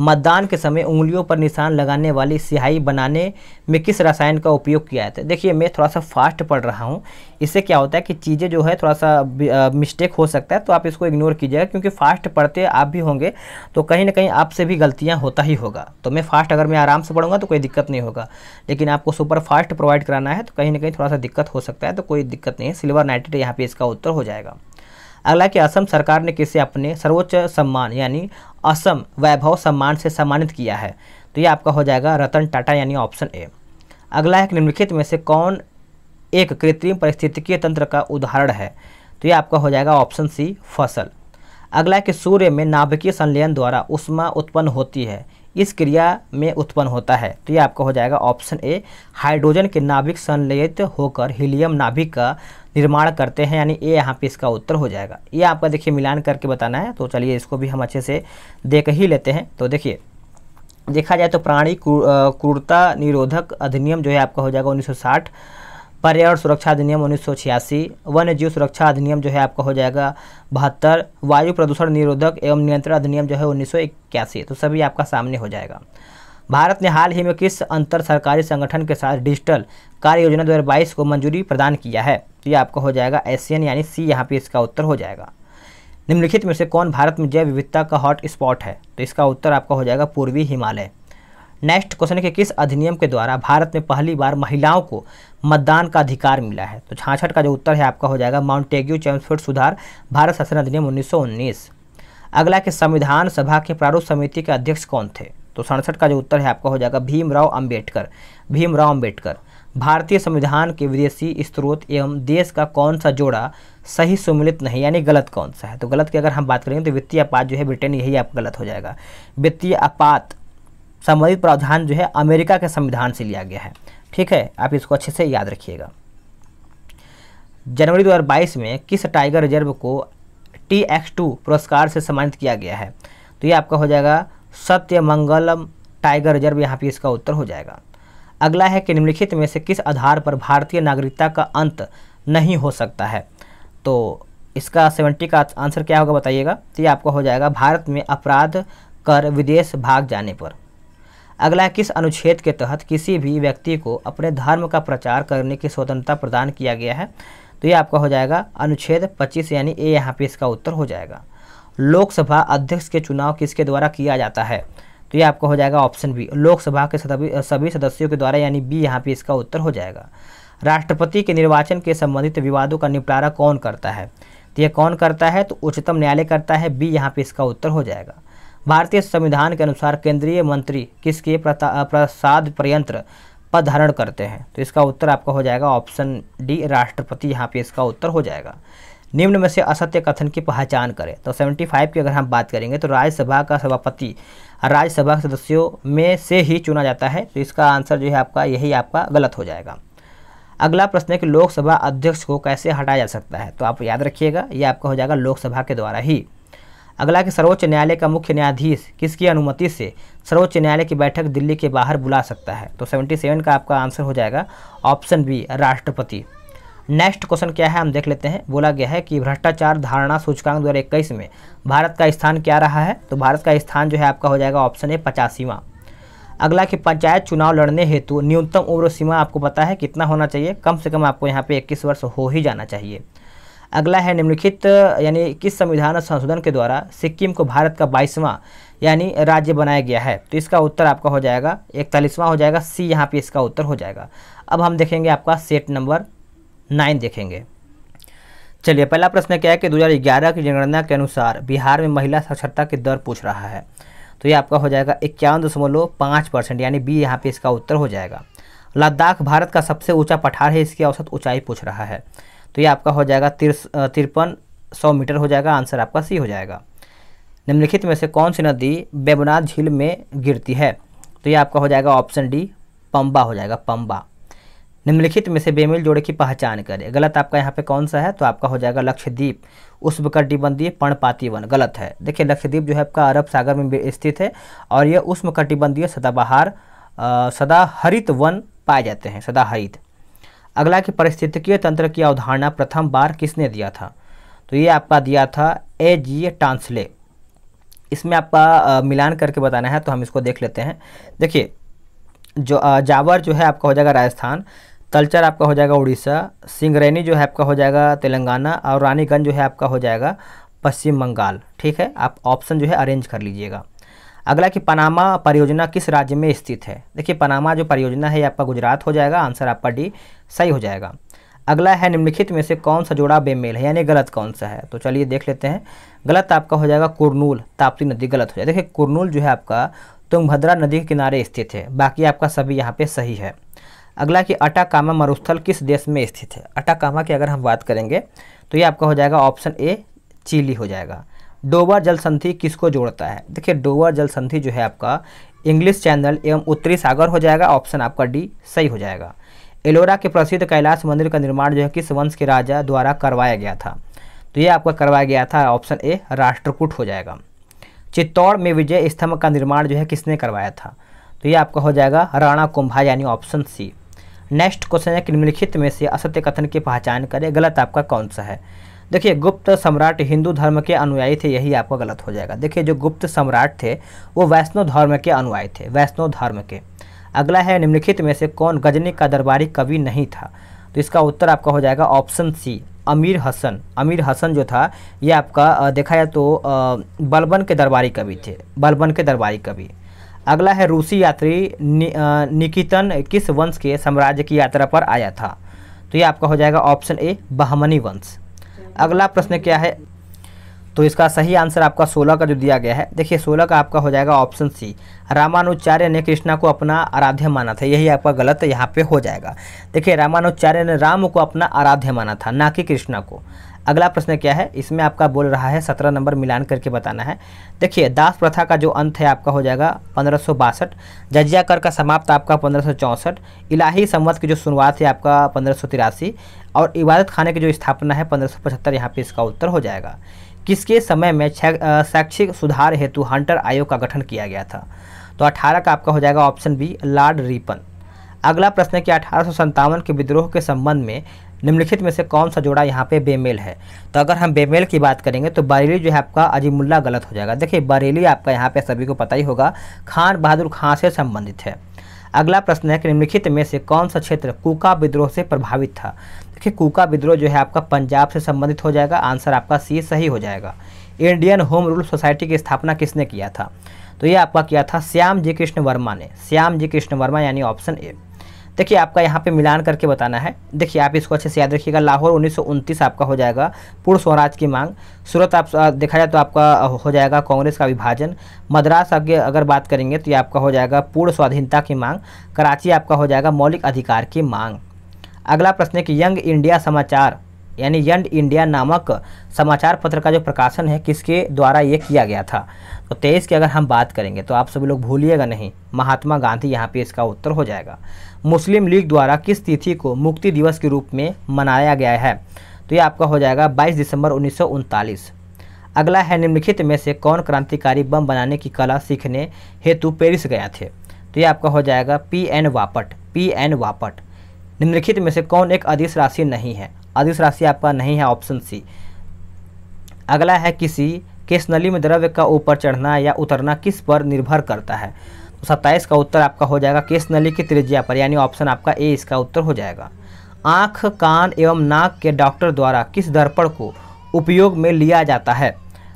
मतदान के समय उंगलियों पर निशान लगाने वाली स्याही बनाने में किस रसायन का उपयोग किया जाता है देखिए मैं थोड़ा सा फास्ट पढ़ रहा हूँ इससे क्या होता है कि चीज़ें जो है थोड़ा सा मिस्टेक हो सकता है तो आप इसको इग्नोर कीजिएगा क्योंकि फास्ट पढ़ते आप भी होंगे तो कहीं ना कहीं आपसे भी गलतियाँ होता ही होगा तो मैं फास्ट अगर मैं आराम से पढ़ूंगा तो कोई दिक्कत नहीं होगा लेकिन आपको सुपर फास्ट प्रोवाइड कराना है तो कहीं ना कहीं थोड़ा सा दिक्कत हो सकता है तो कोई दिक्कत नहीं है सिल्वर नाइट्रेट यहाँ पर इसका उत्तर हो जाएगा अगला कि असम सरकार ने किसे अपने सर्वोच्च सम्मान यानी असम वैभव सम्मान से सम्मानित किया है तो ये आपका हो जाएगा रतन टाटा यानी ऑप्शन ए अगला है निम्नलिखित में से कौन एक कृत्रिम परिस्थितिकीय तंत्र का उदाहरण है तो ये आपका हो जाएगा ऑप्शन सी फसल अगला है कि सूर्य में नाभिकीय संलयन द्वारा उष्मा उत्पन्न होती है इस क्रिया में उत्पन्न होता है तो ये आपका हो जाएगा ऑप्शन ए हाइड्रोजन के नाभिक संलयित होकर हीलियम नाभिक का निर्माण करते हैं यानी ए यहाँ पे इसका उत्तर हो जाएगा ये आपका देखिए मिलान करके बताना है तो चलिए इसको भी हम अच्छे से देख ही लेते हैं तो देखिए देखा जाए तो प्राणी क्रूरता निरोधक अधिनियम जो है आपका हो जाएगा उन्नीस पर्यावरण सुरक्षा अधिनियम उन्नीस सौ छियासी वन्य जीव सुरक्षा अधिनियम जो है आपका हो जाएगा बहत्तर वायु प्रदूषण निरोधक एवं नियंत्रण अधिनियम जो है उन्नीस सौ इक्यासी तो सभी आपका सामने हो जाएगा भारत ने हाल ही में किस अंतर सरकारी संगठन के साथ डिजिटल कार्य योजना 2022 को मंजूरी प्रदान किया है तो ये आपका हो जाएगा एशियन यानी सी यहाँ पे इसका उत्तर हो जाएगा निम्नलिखित में से कौन भारत में जैव विविधता का हॉट स्पॉट है तो इसका उत्तर आपका हो जाएगा पूर्वी हिमालय नेक्स्ट क्वेश्चन है कि किस अधिनियम के द्वारा भारत में पहली बार महिलाओं को मतदान का अधिकार मिला है तो छाछठ का जो उत्तर है आपका हो जाएगा माउंटेग्यू चैम्सफोर्ड सुधार भारत शासन अधिनियम 1919 अगला कि संविधान सभा के प्रारूप समिति के अध्यक्ष कौन थे तो सड़सठ का जो उत्तर है आपका हो जाएगा भीमराव अम्बेडकर भीमराव अम्बेडकर भारतीय संविधान के विदेशी स्त्रोत एवं देश का कौन सा जोड़ा सही सुमिलित नहीं यानी गलत कौन सा है तो गलत की अगर हम बात करेंगे तो वित्तीय आपात जो है ब्रिटेन यही आप गलत हो जाएगा वित्तीय आपात संबंधित प्रावधान जो है अमेरिका के संविधान से लिया गया है ठीक है आप इसको अच्छे से याद रखिएगा जनवरी 2022 में किस टाइगर रिजर्व को टी एक्स टू पुरस्कार से सम्मानित किया गया है तो ये आपका हो जाएगा सत्यमंगलम टाइगर रिजर्व यहाँ पे इसका उत्तर हो जाएगा अगला है कि निम्नलिखित में से किस आधार पर भारतीय नागरिकता का अंत नहीं हो सकता है तो इसका सेवेंटी का आंसर क्या होगा बताइएगा तो ये आपका हो जाएगा भारत में अपराध कर विदेश भाग जाने पर अगला किस अनुच्छेद के तहत किसी भी व्यक्ति को अपने धर्म का प्रचार करने की स्वतंत्रता प्रदान किया गया है तो ये आपका हो जाएगा अनुच्छेद 25 यानी ए यहाँ पे इसका उत्तर हो जाएगा लोकसभा अध्यक्ष के चुनाव किसके द्वारा किया जाता है तो ये आपका हो जाएगा ऑप्शन बी लोकसभा के सभी सभी सदस्यों के द्वारा यानी बी यहाँ पे इसका उत्तर हो जाएगा राष्ट्रपति के निर्वाचन के संबंधित विवादों का निपटारा कौन करता है तो ये कौन करता है तो उच्चतम न्यायालय करता है बी यहाँ पे इसका उत्तर हो जाएगा भारतीय संविधान के अनुसार केंद्रीय मंत्री किसके प्रसाद पर्यंत्र पद धारण करते हैं तो इसका उत्तर आपका हो जाएगा ऑप्शन डी राष्ट्रपति यहाँ पे इसका उत्तर हो जाएगा निम्न में से असत्य कथन की पहचान करें तो 75 की अगर हम बात करेंगे तो राज्यसभा का सभापति राज्यसभा के सदस्यों में से ही चुना जाता है तो इसका आंसर जो है आपका यही आपका गलत हो जाएगा अगला प्रश्न है कि लोकसभा अध्यक्ष को कैसे हटाया जा सकता है तो आप याद रखिएगा ये आपका हो जाएगा लोकसभा के द्वारा ही अगला कि सर्वोच्च न्यायालय का मुख्य न्यायाधीश किसकी अनुमति से सर्वोच्च न्यायालय की बैठक दिल्ली के बाहर बुला सकता है तो 77 का आपका आंसर हो जाएगा ऑप्शन बी राष्ट्रपति नेक्स्ट क्वेश्चन क्या है हम देख लेते हैं बोला गया है कि भ्रष्टाचार धारणा सूचकांक दो हज़ार में भारत का स्थान क्या रहा है तो भारत का स्थान जो है आपका हो जाएगा ऑप्शन ए पचासीवा अगला कि पंचायत चुनाव लड़ने हेतु न्यूनतम उम्र सीमा आपको पता है कितना होना चाहिए कम से कम आपको यहाँ पे 21 वर्ष हो ही जाना चाहिए अगला है निम्नलिखित यानी किस संविधान संशोधन के द्वारा सिक्किम को भारत का बाईसवां यानी राज्य बनाया गया है तो इसका उत्तर आपका हो जाएगा इकतालीसवां हो जाएगा सी यहाँ पे इसका उत्तर हो जाएगा अब हम देखेंगे आपका सेट नंबर नाइन देखेंगे चलिए पहला प्रश्न क्या है कि दो की जनगणना के अनुसार बिहार में महिला साक्षरता की दर पूछ रहा है तो ये आपका हो जाएगा इक्यावन दशमलव पाँच परसेंट यानी बी यहाँ पे इसका उत्तर हो जाएगा लद्दाख भारत का सबसे ऊंचा पठार है इसकी औसत ऊंचाई पूछ रहा है तो ये आपका हो जाएगा तिरपन सौ मीटर हो जाएगा आंसर आपका सी हो जाएगा निम्नलिखित में से कौन सी नदी बेबनाथ झील में गिरती है तो ये आपका हो जाएगा ऑप्शन डी पम्बा हो जाएगा पम्बा निम्नलिखित में से बेमिल जोड़े की पहचान करें गलत आपका यहाँ पे कौन सा है तो आपका हो जाएगा लक्षद्वीप कटिबंधीय पर्णपाती वन गलत है देखिए लक्षद्वीप जो है आपका अरब सागर में स्थित है और यह कटिबंधीय सदाबहार सदा हरित वन पाए जाते हैं सदा हरित अगला कि परिस्थितिकीय तंत्र की अवधारणा प्रथम बार किसने दिया था तो ये आपका दिया था ए जी टांसले इसमें आपका मिलान करके बताना है तो हम इसको देख लेते हैं देखिए जो जावर जो है आपका हो जाएगा राजस्थान तलचर आपका हो जाएगा उड़ीसा सिंगरैनी जो है आपका हो जाएगा तेलंगाना और रानीगंज जो है आपका हो जाएगा पश्चिम बंगाल ठीक है आप ऑप्शन जो है अरेंज कर लीजिएगा अगला कि पनामा परियोजना किस राज्य में स्थित है देखिए पनामा जो परियोजना है आपका गुजरात हो जाएगा आंसर आपका डी सही हो जाएगा अगला है निम्नलिखित में से कौन सा जोड़ा बेमेल है यानी गलत कौन सा है तो चलिए देख लेते हैं गलत आपका हो जाएगा कुरनूल ताप्ती नदी गलत हो जाएगा देखिए कुरनूल जो है आपका तुंगभद्रा नदी के किनारे स्थित है बाकी आपका सभी यहाँ पे सही है अगला कि अटाकामा मरुस्थल किस देश में स्थित है अटाकामा की अगर हम बात करेंगे तो ये आपका हो जाएगा ऑप्शन ए चिली हो जाएगा डोवर जल संधि किसको जोड़ता है देखिए डोवर जल संधि जो है आपका इंग्लिश चैनल एवं उत्तरी सागर हो जाएगा ऑप्शन आपका डी सही हो जाएगा एलोरा के प्रसिद्ध कैलाश मंदिर का निर्माण जो है किस वंश के राजा द्वारा करवाया गया था तो ये आपका करवाया गया था ऑप्शन ए राष्ट्रकूट हो जाएगा चित्तौड़ में विजय स्तंभ का निर्माण जो है किसने करवाया था तो ये आपका हो जाएगा राणा कुंभा यानी ऑप्शन सी नेक्स्ट क्वेश्चन है कि निम्नलिखित में से असत्य कथन की पहचान करें गलत आपका कौन सा है देखिए गुप्त सम्राट हिंदू धर्म के अनुयायी थे यही आपका गलत हो जाएगा देखिए जो गुप्त सम्राट थे वो वैष्णव धर्म के अनुयायी थे वैष्णव धर्म के अगला है निम्नलिखित में से कौन गजनी का दरबारी कवि नहीं था तो इसका उत्तर आपका हो जाएगा ऑप्शन सी अमीर हसन अमीर हसन जो था ये आपका देखा जाए तो बलबन के दरबारी कवि थे बलबन के दरबारी कवि अगला है रूसी यात्री नि, निकितन किस वंश के साम्राज्य की यात्रा पर आया था तो ये आपका हो जाएगा ऑप्शन ए बहमनी वंश अगला प्रश्न क्या है तो इसका सही आंसर आपका 16 का जो दिया गया है देखिए 16 का आपका हो जाएगा ऑप्शन सी रामानुचार्य ने कृष्णा को अपना आराध्य माना था यही आपका गलत यहाँ पे हो जाएगा देखिए रामानुचार्य ने राम को अपना आराध्य माना था ना कि कृष्णा को अगला प्रश्न क्या है इसमें आपका बोल रहा है सत्रह नंबर मिलान करके बताना है देखिए दास प्रथा का जो अंत है आपका हो जाएगा पंद्रह सौ बासठ जजिया कर का समाप्त आपका पंद्रह सौ चौंसठ इलाही संवत की जो शुरुआत है आपका पंद्रह सौ तिरासी और इबादत खाने की जो स्थापना है पंद्रह सौ पचहत्तर यहाँ पर इसका उत्तर हो जाएगा किसके समय में शैक्षिक सुधार हेतु हंटर आयोग का गठन किया गया था तो अठारह का आपका हो जाएगा ऑप्शन बी लॉर्ड रिपन अगला प्रश्न है कि अठारह के विद्रोह के संबंध में निम्नलिखित में से कौन सा जोड़ा यहाँ पे बेमेल है तो अगर हम बेमेल की बात करेंगे तो बरेली जो है आपका अजीमुल्ला गलत हो जाएगा देखिए बरेली आपका यहाँ पे सभी को पता ही होगा खान बहादुर खां से संबंधित है अगला प्रश्न है कि निम्नलिखित में से कौन सा क्षेत्र कूका विद्रोह से प्रभावित था देखिए कूका विद्रोह जो है आपका पंजाब से संबंधित हो जाएगा आंसर आपका सी सही हो जाएगा इंडियन होम रूल सोसाइटी की स्थापना किसने किया था तो ये आपका किया था श्याम जी कृष्ण वर्मा ने श्याम जी कृष्ण वर्मा यानी ऑप्शन ए देखिए आपका यहाँ पे मिलान करके बताना है देखिए आप इसको अच्छे से याद रखिएगा लाहौर उन्नीस आपका हो जाएगा पूर्ण स्वराज की मांग सूरत आप देखा जाए तो आपका हो जाएगा कांग्रेस का विभाजन मद्रास आगे अगर बात करेंगे तो ये आपका हो जाएगा पूर्ण स्वाधीनता की मांग कराची आपका हो जाएगा मौलिक अधिकार की मांग अगला प्रश्न है कि यंग इंडिया समाचार यानी यंग इंडिया नामक समाचार पत्र का जो प्रकाशन है किसके द्वारा ये किया गया था तो तेईस की अगर हम बात करेंगे तो आप सभी लोग भूलिएगा नहीं महात्मा गांधी यहाँ पे इसका उत्तर हो जाएगा मुस्लिम लीग द्वारा किस तिथि को मुक्ति दिवस के रूप में मनाया गया है तो ये आपका हो जाएगा बाईस दिसंबर उन्नीस अगला है निम्नलिखित में से कौन क्रांतिकारी बम बनाने की कला सीखने हेतु पेरिस गया थे तो ये आपका हो जाएगा P N Vapat P N Vapat निम्नलिखित में से कौन एक अधिस राशि नहीं है अधिस राशि आपका नहीं है ऑप्शन सी अगला है किसी किस नली में द्रव्य का ऊपर चढ़ना या उतरना किस पर निर्भर करता है तो सत्ताईस का उत्तर आपका हो जाएगा केस नली की त्रिज्या पर यानी ऑप्शन आपका ए इसका उत्तर हो जाएगा आँख कान एवं नाक के डॉक्टर द्वारा किस दर्पण को उपयोग में लिया जाता है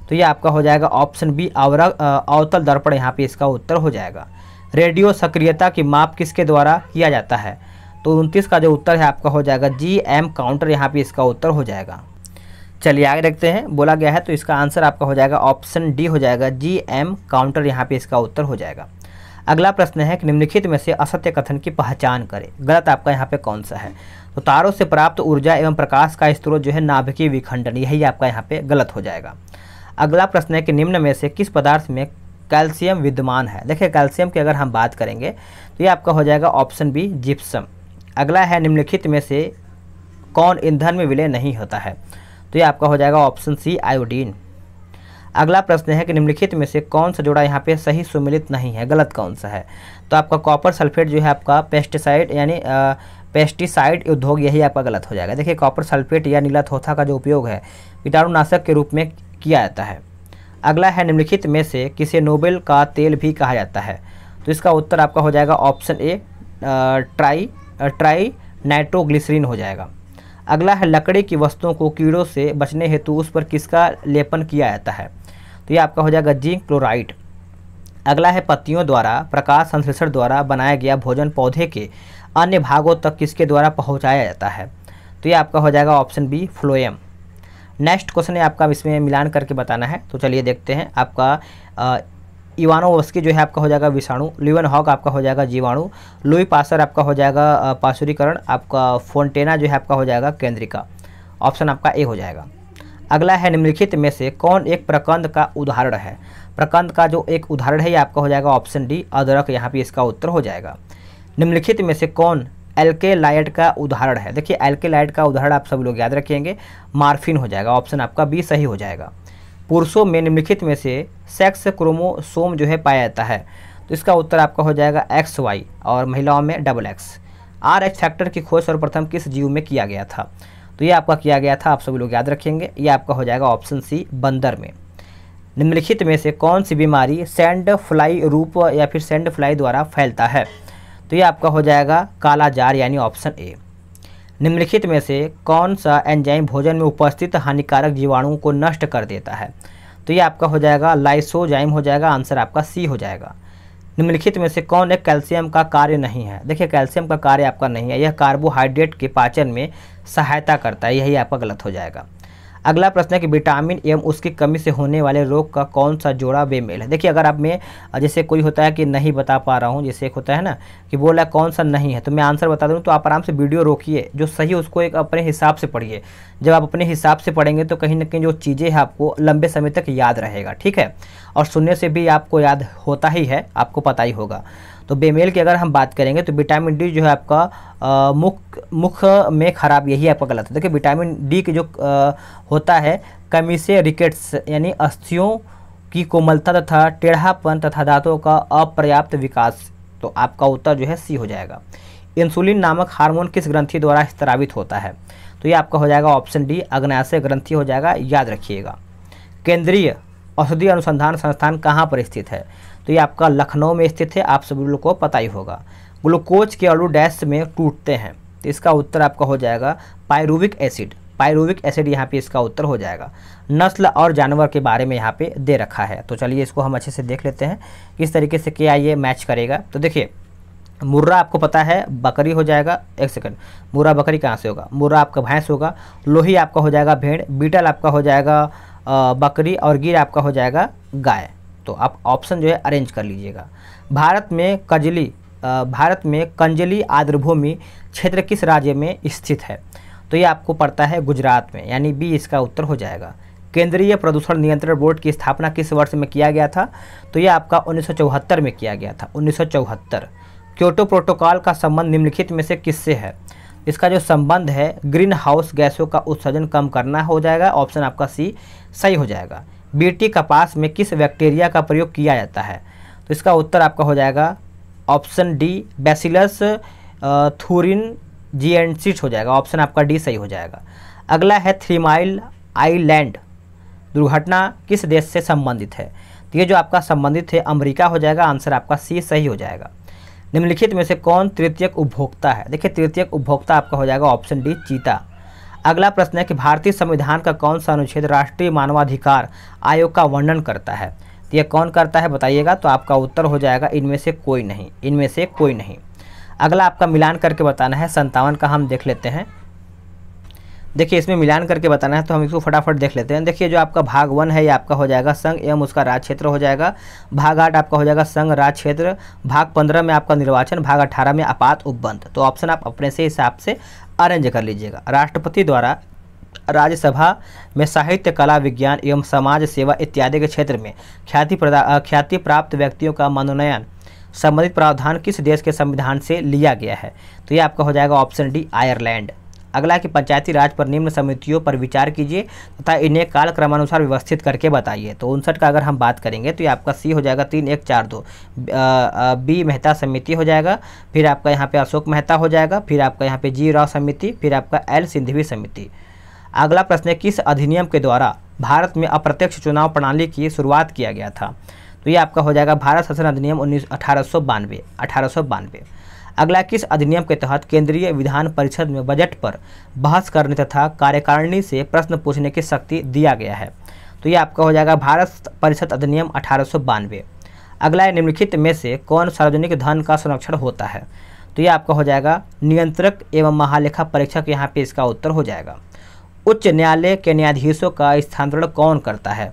तो ये आपका हो जाएगा ऑप्शन बी आवर अवतल दर्पण यहाँ पे इसका उत्तर हो जाएगा रेडियो सक्रियता की माप किसके द्वारा किया जाता है तो उनतीस का जो उत्तर है आपका हो जाएगा जी एम काउंटर यहाँ पे इसका उत्तर हो जाएगा चलिए आगे देखते हैं बोला गया है तो इसका आंसर आपका हो जाएगा ऑप्शन डी हो जाएगा जी एम काउंटर यहाँ पे इसका उत्तर हो जाएगा अगला प्रश्न है कि निम्नलिखित में से असत्य कथन की पहचान करें गलत आपका यहाँ पे कौन सा है तो तारों से प्राप्त ऊर्जा एवं प्रकाश का स्त्रोत जो है नाभिकीय विखंडन यही आपका यहाँ पे गलत हो जाएगा अगला प्रश्न है कि निम्न में से किस पदार्थ में कैल्शियम विद्यमान है देखिए कैल्शियम की अगर हम बात करेंगे तो ये आपका हो जाएगा ऑप्शन बी जिप्सम अगला है निम्नलिखित में से कौन ईंधन में विलय नहीं होता है तो ये आपका हो जाएगा ऑप्शन सी आयोडीन अगला प्रश्न है कि निम्नलिखित में से कौन सा जोड़ा यहाँ पे सही सुमिलित नहीं है गलत कौन सा है तो आपका कॉपर सल्फेट जो है आपका पेस्टिसाइड यानी पेस्टिसाइड उद्योग यही आपका गलत हो जाएगा देखिए कॉपर सल्फेट या नीला थोथा का जो उपयोग है कीटाणुनाशक के रूप में किया जाता है अगला है निम्नलिखित में से किसे नोबेल का तेल भी कहा जाता है तो इसका उत्तर आपका हो जाएगा option A tri tri nitroglycerin हो जाएगा अगला है लकड़ी की वस्तुओं को कीड़ों से बचने हेतु उस पर किसका लेपन किया जाता है तो ये आपका हो जाएगा जिंक क्लोराइड अगला है पत्तियों द्वारा प्रकाश संश्लेषण द्वारा बनाया गया भोजन पौधे के अन्य भागों तक किसके द्वारा पहुंचाया जाता है तो ये आपका हो जाएगा option B phloem next question है आपका इसमें मिलान करके बताना है तो चलिए देखते हैं आपका इवानोवस्की जो है आपका हो जाएगा विषाणु लिवन हॉक आपका हो जाएगा जीवाणु लुई पासर आपका हो जाएगा पासुरीकरण आपका फोनटेना जो है आपका हो जाएगा केंद्रिका ऑप्शन आपका ए हो जाएगा अगला है निम्नलिखित में से कौन एक प्रकंद का उदाहरण है प्रकंद का जो एक उदाहरण है ये आपका हो जाएगा ऑप्शन डी अदरक यहाँ पे इसका उत्तर हो जाएगा निम्नलिखित में से कौन एलके लाइट का उदाहरण है देखिए एलके लाइट का उदाहरण आप सब लोग याद रखेंगे मार्फिन हो जाएगा ऑप्शन आपका बी सही हो जाएगा पुरुषों में निम्नलिखित में से सेक्स क्रोमोसोम जो है पाया जाता है तो इसका उत्तर आपका हो जाएगा एक्स वाई और महिलाओं में double X R X factor की खोज सर्वप्रथम किस जीव में किया गया था तो ये आपका किया गया था आप सभी लोग याद रखेंगे ये आपका हो जाएगा ऑप्शन सी बंदर में निम्नलिखित में से कौन सी बीमारी सेंड फ्लाई रूप या फिर सेंड फ्लाई द्वारा फैलता है तो ये आपका हो जाएगा कालाजार यानी ऑप्शन ए निम्नलिखित में से कौन सा एंजाइम भोजन में उपस्थित हानिकारक जीवाणुओं को नष्ट कर देता है तो ये आपका हो जाएगा लाइसोजाइम हो जाएगा आंसर आपका सी हो जाएगा निम्नलिखित में से कौन एक कैल्शियम का कार्य नहीं है देखिए कैल्शियम का कार्य आपका नहीं है यह कार्बोहाइड्रेट के पाचन में सहायता करता है यही आपका गलत हो जाएगा अगला प्रश्न है कि विटामिन एवं उसकी कमी से होने वाले रोग का कौन सा जोड़ा बेमेल है देखिए अगर आप में जैसे कोई होता है कि नहीं बता पा रहा हूँ जैसे एक होता है ना कि बोला कौन सा नहीं है तो मैं आंसर बता दूँ तो आप आराम से वीडियो रोकिए जो सही उसको एक अपने हिसाब से पढ़िए जब आप अपने हिसाब से पढ़ेंगे तो कहीं ना कहीं जो चीज़ें हैं आपको लंबे समय तक याद रहेगा ठीक है और सुनने से भी आपको याद होता ही है आपको पता ही होगा तो बेमेल की अगर हम बात करेंगे तो विटामिन डी जो है आपका मुख मुख में खराब यही आपका गलत है देखिए विटामिन डी के जो आ, होता है कमी से रिकेट्स यानी अस्थियों की कोमलता तथा टेढ़ापन तथा दांतों का अपर्याप्त विकास तो आपका उत्तर जो है सी हो जाएगा इंसुलिन नामक हार्मोन किस ग्रंथि द्वारा स्त्रावित होता है तो ये आपका हो जाएगा ऑप्शन डी अग्नाशय ग्रंथि हो जाएगा याद रखिएगा केंद्रीय औषधि अनुसंधान संस्थान कहाँ पर स्थित है तो ये आपका लखनऊ में स्थित है आप सभी लोग को पता ही होगा ग्लूकोज के अणु डैश में टूटते हैं तो इसका उत्तर आपका हो जाएगा पायरूविक एसिड पायरूविक एसिड यहाँ पे इसका उत्तर हो जाएगा नस्ल और जानवर के बारे में यहाँ पे दे रखा है तो चलिए इसको हम अच्छे से देख लेते हैं किस तरीके से क्या ये मैच करेगा तो देखिए मुर्रा आपको पता है बकरी हो जाएगा एक सेकंड मुर्रा बकरी कहाँ से होगा मुर्रा आपका भैंस होगा लोही आपका हो जाएगा भेड़ बीटल आपका हो जाएगा बकरी और गिर आपका हो जाएगा गाय तो आप ऑप्शन जो है अरेंज कर लीजिएगा भारत में कजली भारत में कंजली आर्द्रभूमि क्षेत्र किस राज्य में स्थित है तो ये आपको पड़ता है गुजरात में यानी बी इसका उत्तर हो जाएगा केंद्रीय प्रदूषण नियंत्रण बोर्ड की स्थापना किस वर्ष में किया गया था तो ये आपका 1974 में किया गया था 1974 क्योटो प्रोटोकॉल का संबंध निम्नलिखित में से किससे है इसका जो संबंध है ग्रीन हाउस गैसों का उत्सर्जन कम करना हो जाएगा ऑप्शन आपका सी सही हो जाएगा बीटी कपास में किस बैक्टीरिया का प्रयोग किया जाता है तो इसका उत्तर आपका हो जाएगा option D bacillus thuringiensis हो जाएगा ऑप्शन आपका डी सही हो जाएगा अगला है थ्री माइल आईलैंड दुर्घटना किस देश से संबंधित है तो ये जो आपका संबंधित है अमेरिका हो जाएगा आंसर आपका सी सही हो जाएगा निम्नलिखित में से कौन तृतीयक उपभोक्ता है देखिए तृतीयक उपभोक्ता आपका हो जाएगा ऑप्शन डी चीता अगला प्रश्न है कि भारतीय संविधान का कौन सा अनुच्छेद राष्ट्रीय मानवाधिकार आयोग का वर्णन करता है तो यह कौन करता है बताइएगा तो आपका उत्तर हो जाएगा इनमें से कोई नहीं इनमें से कोई नहीं अगला आपका मिलान करके बताना है संतावन का हम देख लेते हैं देखिए इसमें मिलान करके बताना है तो हम इसको फटाफट देख लेते हैं देखिए जो आपका भाग वन है ये आपका हो जाएगा संघ एवं उसका राज क्षेत्र हो जाएगा भाग आठ आपका हो जाएगा संघ राज क्षेत्र भाग पंद्रह में आपका निर्वाचन भाग अठारह में आपात उपबंध तो ऑप्शन आप अपने से हिसाब से अरेंज कर लीजिएगा राष्ट्रपति द्वारा राज्यसभा में साहित्य कला विज्ञान एवं समाज सेवा इत्यादि के क्षेत्र में ख्याति ख्याति प्राप्त व्यक्तियों का मनोनयन संबंधित प्रावधान किस देश के संविधान से लिया गया है तो ये आपका हो जाएगा ऑप्शन डी आयरलैंड अगला कि पंचायती राज पर निम्न समितियों पर विचार कीजिए तथा इन्हें काल क्रमानुसार व्यवस्थित करके बताइए तो उनसठ का अगर हम बात करेंगे तो ये आपका सी हो जाएगा तीन एक चार दो बी मेहता समिति हो जाएगा फिर आपका यहाँ पे अशोक मेहता हो जाएगा फिर आपका यहाँ पे जी राव समिति फिर आपका एल सिंधवी समिति अगला प्रश्न है किस अधिनियम के द्वारा भारत में अप्रत्यक्ष चुनाव प्रणाली की शुरुआत किया गया था तो ये आपका हो जाएगा भारत शासन अधिनियम उन्नीस अठारह सौ बानवे अठारह सौ बानवे अगला किस अधिनियम के तहत केंद्रीय विधान परिषद में बजट पर बहस करने तथा कार्यकारिणी से प्रश्न पूछने की शक्ति दिया गया है तो ये आपका हो जाएगा भारत परिषद अधिनियम अठारह अगला निम्नलिखित में से कौन सार्वजनिक धन का संरक्षण होता है तो ये आपका हो जाएगा नियंत्रक एवं महालेखा परीक्षक यहाँ पे इसका उत्तर हो जाएगा उच्च न्यायालय के न्यायाधीशों का स्थानांतरण कौन करता है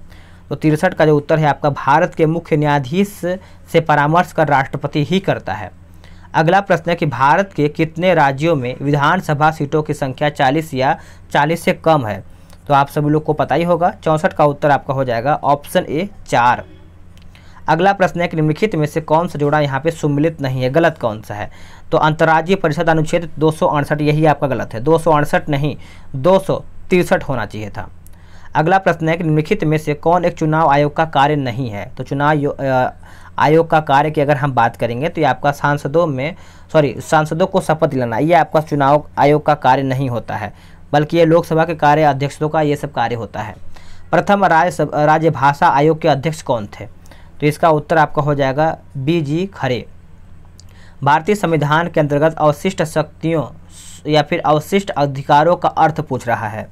तो तिरसठ का जो उत्तर है आपका भारत के मुख्य न्यायाधीश से परामर्श कर राष्ट्रपति ही करता है अगला प्रश्न है कि भारत के कितने राज्यों में विधानसभा सीटों की संख्या 40 या 40 से कम है तो आप सभी लोग को पता ही होगा चौंसठ का उत्तर आपका हो जाएगा ऑप्शन ए चार अगला प्रश्न है कि निम्नलिखित में से कौन सा जोड़ा यहाँ पे सुमिलित नहीं है गलत कौन सा है तो अंतर्राज्यीय परिषद अनुच्छेद दो यही आपका गलत है दो नहीं दो होना चाहिए था अगला प्रश्न है कि निम्नलिखित में से कौन एक चुनाव आयोग का कार्य नहीं है तो चुनाव आयोग का कार्य की अगर हम बात करेंगे तो ये आपका सांसदों में सॉरी सांसदों को शपथ दिलाना ये आपका चुनाव आयोग का कार्य नहीं होता है बल्कि ये लोकसभा के कार्य अध्यक्षों का ये सब कार्य होता है प्रथम राज्य राज्य भाषा आयोग के अध्यक्ष कौन थे तो इसका उत्तर आपका हो जाएगा बी जी खरे भारतीय संविधान के अंतर्गत अवशिष्ट शक्तियों या फिर अवशिष्ट अधिकारों का अर्थ पूछ रहा है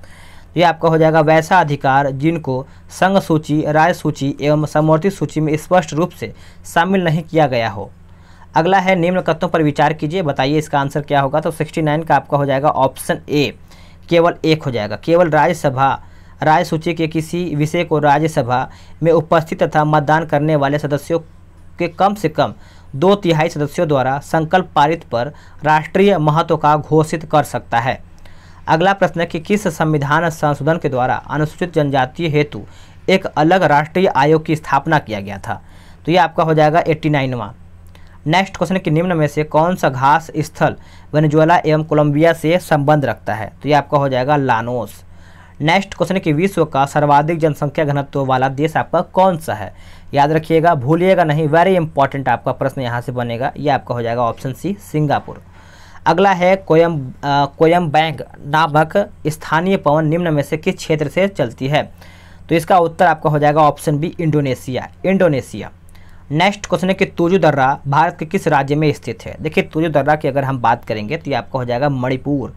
ये आपका हो जाएगा वैसा अधिकार जिनको संघ सूची राय सूची एवं समवर्ती सूची में स्पष्ट रूप से शामिल नहीं किया गया हो अगला है निम्न कथनों पर विचार कीजिए बताइए इसका आंसर क्या होगा तो 69 का आपका हो जाएगा ऑप्शन ए केवल एक हो जाएगा केवल राज्यसभा राय सूची के किसी विषय को राज्यसभा में उपस्थित तथा मतदान करने वाले सदस्यों के कम से कम दो तिहाई सदस्यों द्वारा संकल्प पारित पर राष्ट्रीय महत्व का घोषित कर सकता है अगला प्रश्न है कि किस संविधान संशोधन के द्वारा अनुसूचित जनजातीय हेतु एक अलग राष्ट्रीय आयोग की स्थापना किया गया था तो ये आपका हो जाएगा एट्टी नाइनवा नेक्स्ट क्वेश्चन कि निम्न में से कौन सा घास स्थल वेनेजुएला एवं कोलंबिया से संबंध रखता है तो ये आपका हो जाएगा लानोस नेक्स्ट क्वेश्चन कि विश्व का सर्वाधिक जनसंख्या घनत्व वाला देश आपका कौन सा है याद रखिएगा भूलिएगा नहीं वेरी इंपॉर्टेंट आपका प्रश्न यहाँ से बनेगा ये आपका हो जाएगा ऑप्शन सी सिंगापुर अगला है कोयम आ, कोयम बैंक नामक स्थानीय पवन निम्न में से किस क्षेत्र से चलती है तो इसका उत्तर आपका हो जाएगा option B Indonesia Indonesia next question है कि तुजू दर्रा भारत के किस राज्य में स्थित है देखिए तुजू दर्रा की अगर हम बात करेंगे तो ये आपका हो जाएगा मणिपुर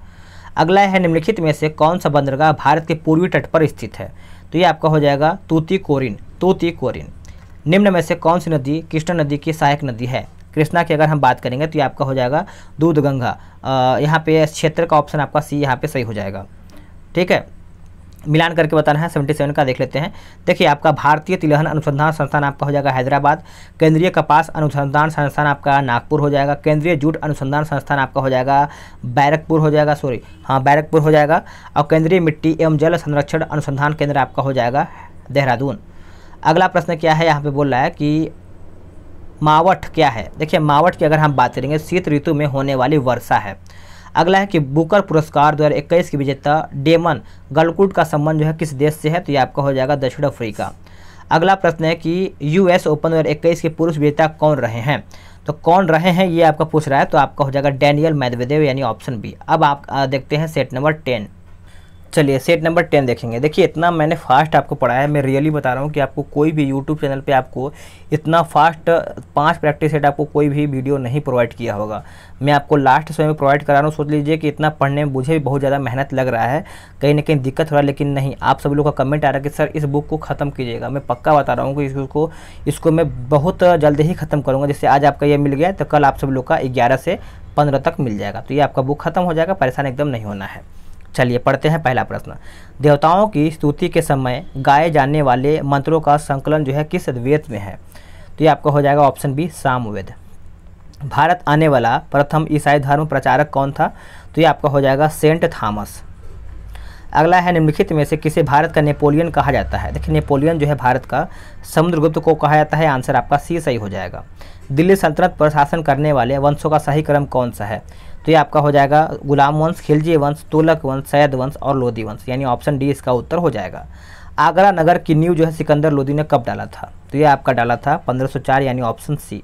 अगला है निम्नलिखित में से कौन सा बंदरगाह भारत के पूर्वी तट पर स्थित है तो ये आपका हो जाएगा तूती कोरिन तूती कोरिन निम्न में से कौन सी नदी कृष्णा नदी की सहायक नदी है कृष्णा की अगर हम बात करेंगे तो ये आपका हो जाएगा दूध गंगा यहाँ पे क्षेत्र का ऑप्शन आपका सी यहाँ पे सही हो जाएगा ठीक है मिलान करके बताना है सेवेंटी सेवन का देख लेते हैं देखिए आपका भारतीय तिलहन अनुसंधान संस्थान आपका हो जाएगा हैदराबाद केंद्रीय कपास अनुसंधान संस्थान आपका नागपुर हो जाएगा केंद्रीय जूट अनुसंधान संस्थान आपका हो जाएगा बैरकपुर हो जाएगा सॉरी हाँ बैरकपुर हो जाएगा और केंद्रीय मिट्टी एवं जल संरक्षण अनुसंधान केंद्र आपका हो जाएगा देहरादून अगला प्रश्न क्या है यहाँ पर बोल रहा है कि मावठ क्या है देखिए मावठ की अगर हम बात करेंगे शीत ऋतु में होने वाली वर्षा है अगला है कि बुकर पुरस्कार 2021 की विजेता डेमन गलकुट का संबंध जो है किस देश से है तो ये आपका हो जाएगा दक्षिण अफ्रीका अगला प्रश्न है कि यूएस ओपन 2021 के पुरुष विजेता कौन रहे हैं तो कौन रहे हैं ये आपका पूछ रहा है तो आपका हो जाएगा डैनियल मैदवेदेव यानी ऑप्शन बी अब आप देखते हैं सेट नंबर टेन चलिए सेट नंबर टेन देखेंगे देखिए इतना मैंने फास्ट आपको पढ़ाया है मैं रियली बता रहा हूँ कि आपको कोई भी यूट्यूब चैनल पे आपको इतना फास्ट पांच प्रैक्टिस सेट आपको कोई भी वीडियो नहीं प्रोवाइड किया होगा मैं आपको लास्ट समय में प्रोवाइड करा रहा हूँ सोच लीजिए कि इतना पढ़ने में मुझे भी बहुत ज़्यादा मेहनत लग रहा है कहीं ना कहीं दिक्कत हो रहा है लेकिन नहीं आप सब लोग का कमेंट आ रहा है कि सर इस बुक को ख़त्म कीजिएगा मैं पक्का बता रहा हूँ कि इसको इसको मैं बहुत जल्दी ही ख़त्म करूँगा जैसे आज आपका यह मिल गया तो कल आप सब लोग का ग्यारह से पंद्रह तक मिल जाएगा तो ये आपका बुक ख़त्म हो जाएगा परेशान एकदम नहीं होना है चलिए पढ़ते हैं पहला प्रश्न देवताओं की स्तुति के समय गाए जाने वाले मंत्रों का संकलन जो है किस वेद में है तो ये आपका हो जाएगा ऑप्शन बी सामवेद भारत आने वाला प्रथम ईसाई धर्म प्रचारक कौन था तो ये आपका हो जाएगा सेंट थॉमस अगला है निम्नलिखित में से किसे भारत का नेपोलियन कहा जाता है देखिए नेपोलियन जो है भारत का समुद्रगुप्त को कहा जाता है आंसर आपका सी सही हो जाएगा दिल्ली सल्तनत पर शासन करने वाले वंशों का सही क्रम कौन सा है तो ये आपका हो जाएगा गुलाम वंश खिलजी वंश तोलक वंश सैद वंश और लोधी वंश यानी ऑप्शन डी इसका उत्तर हो जाएगा आगरा नगर की नींव जो है सिकंदर लोधी ने कब डाला था तो ये आपका डाला था 1504 यानी ऑप्शन सी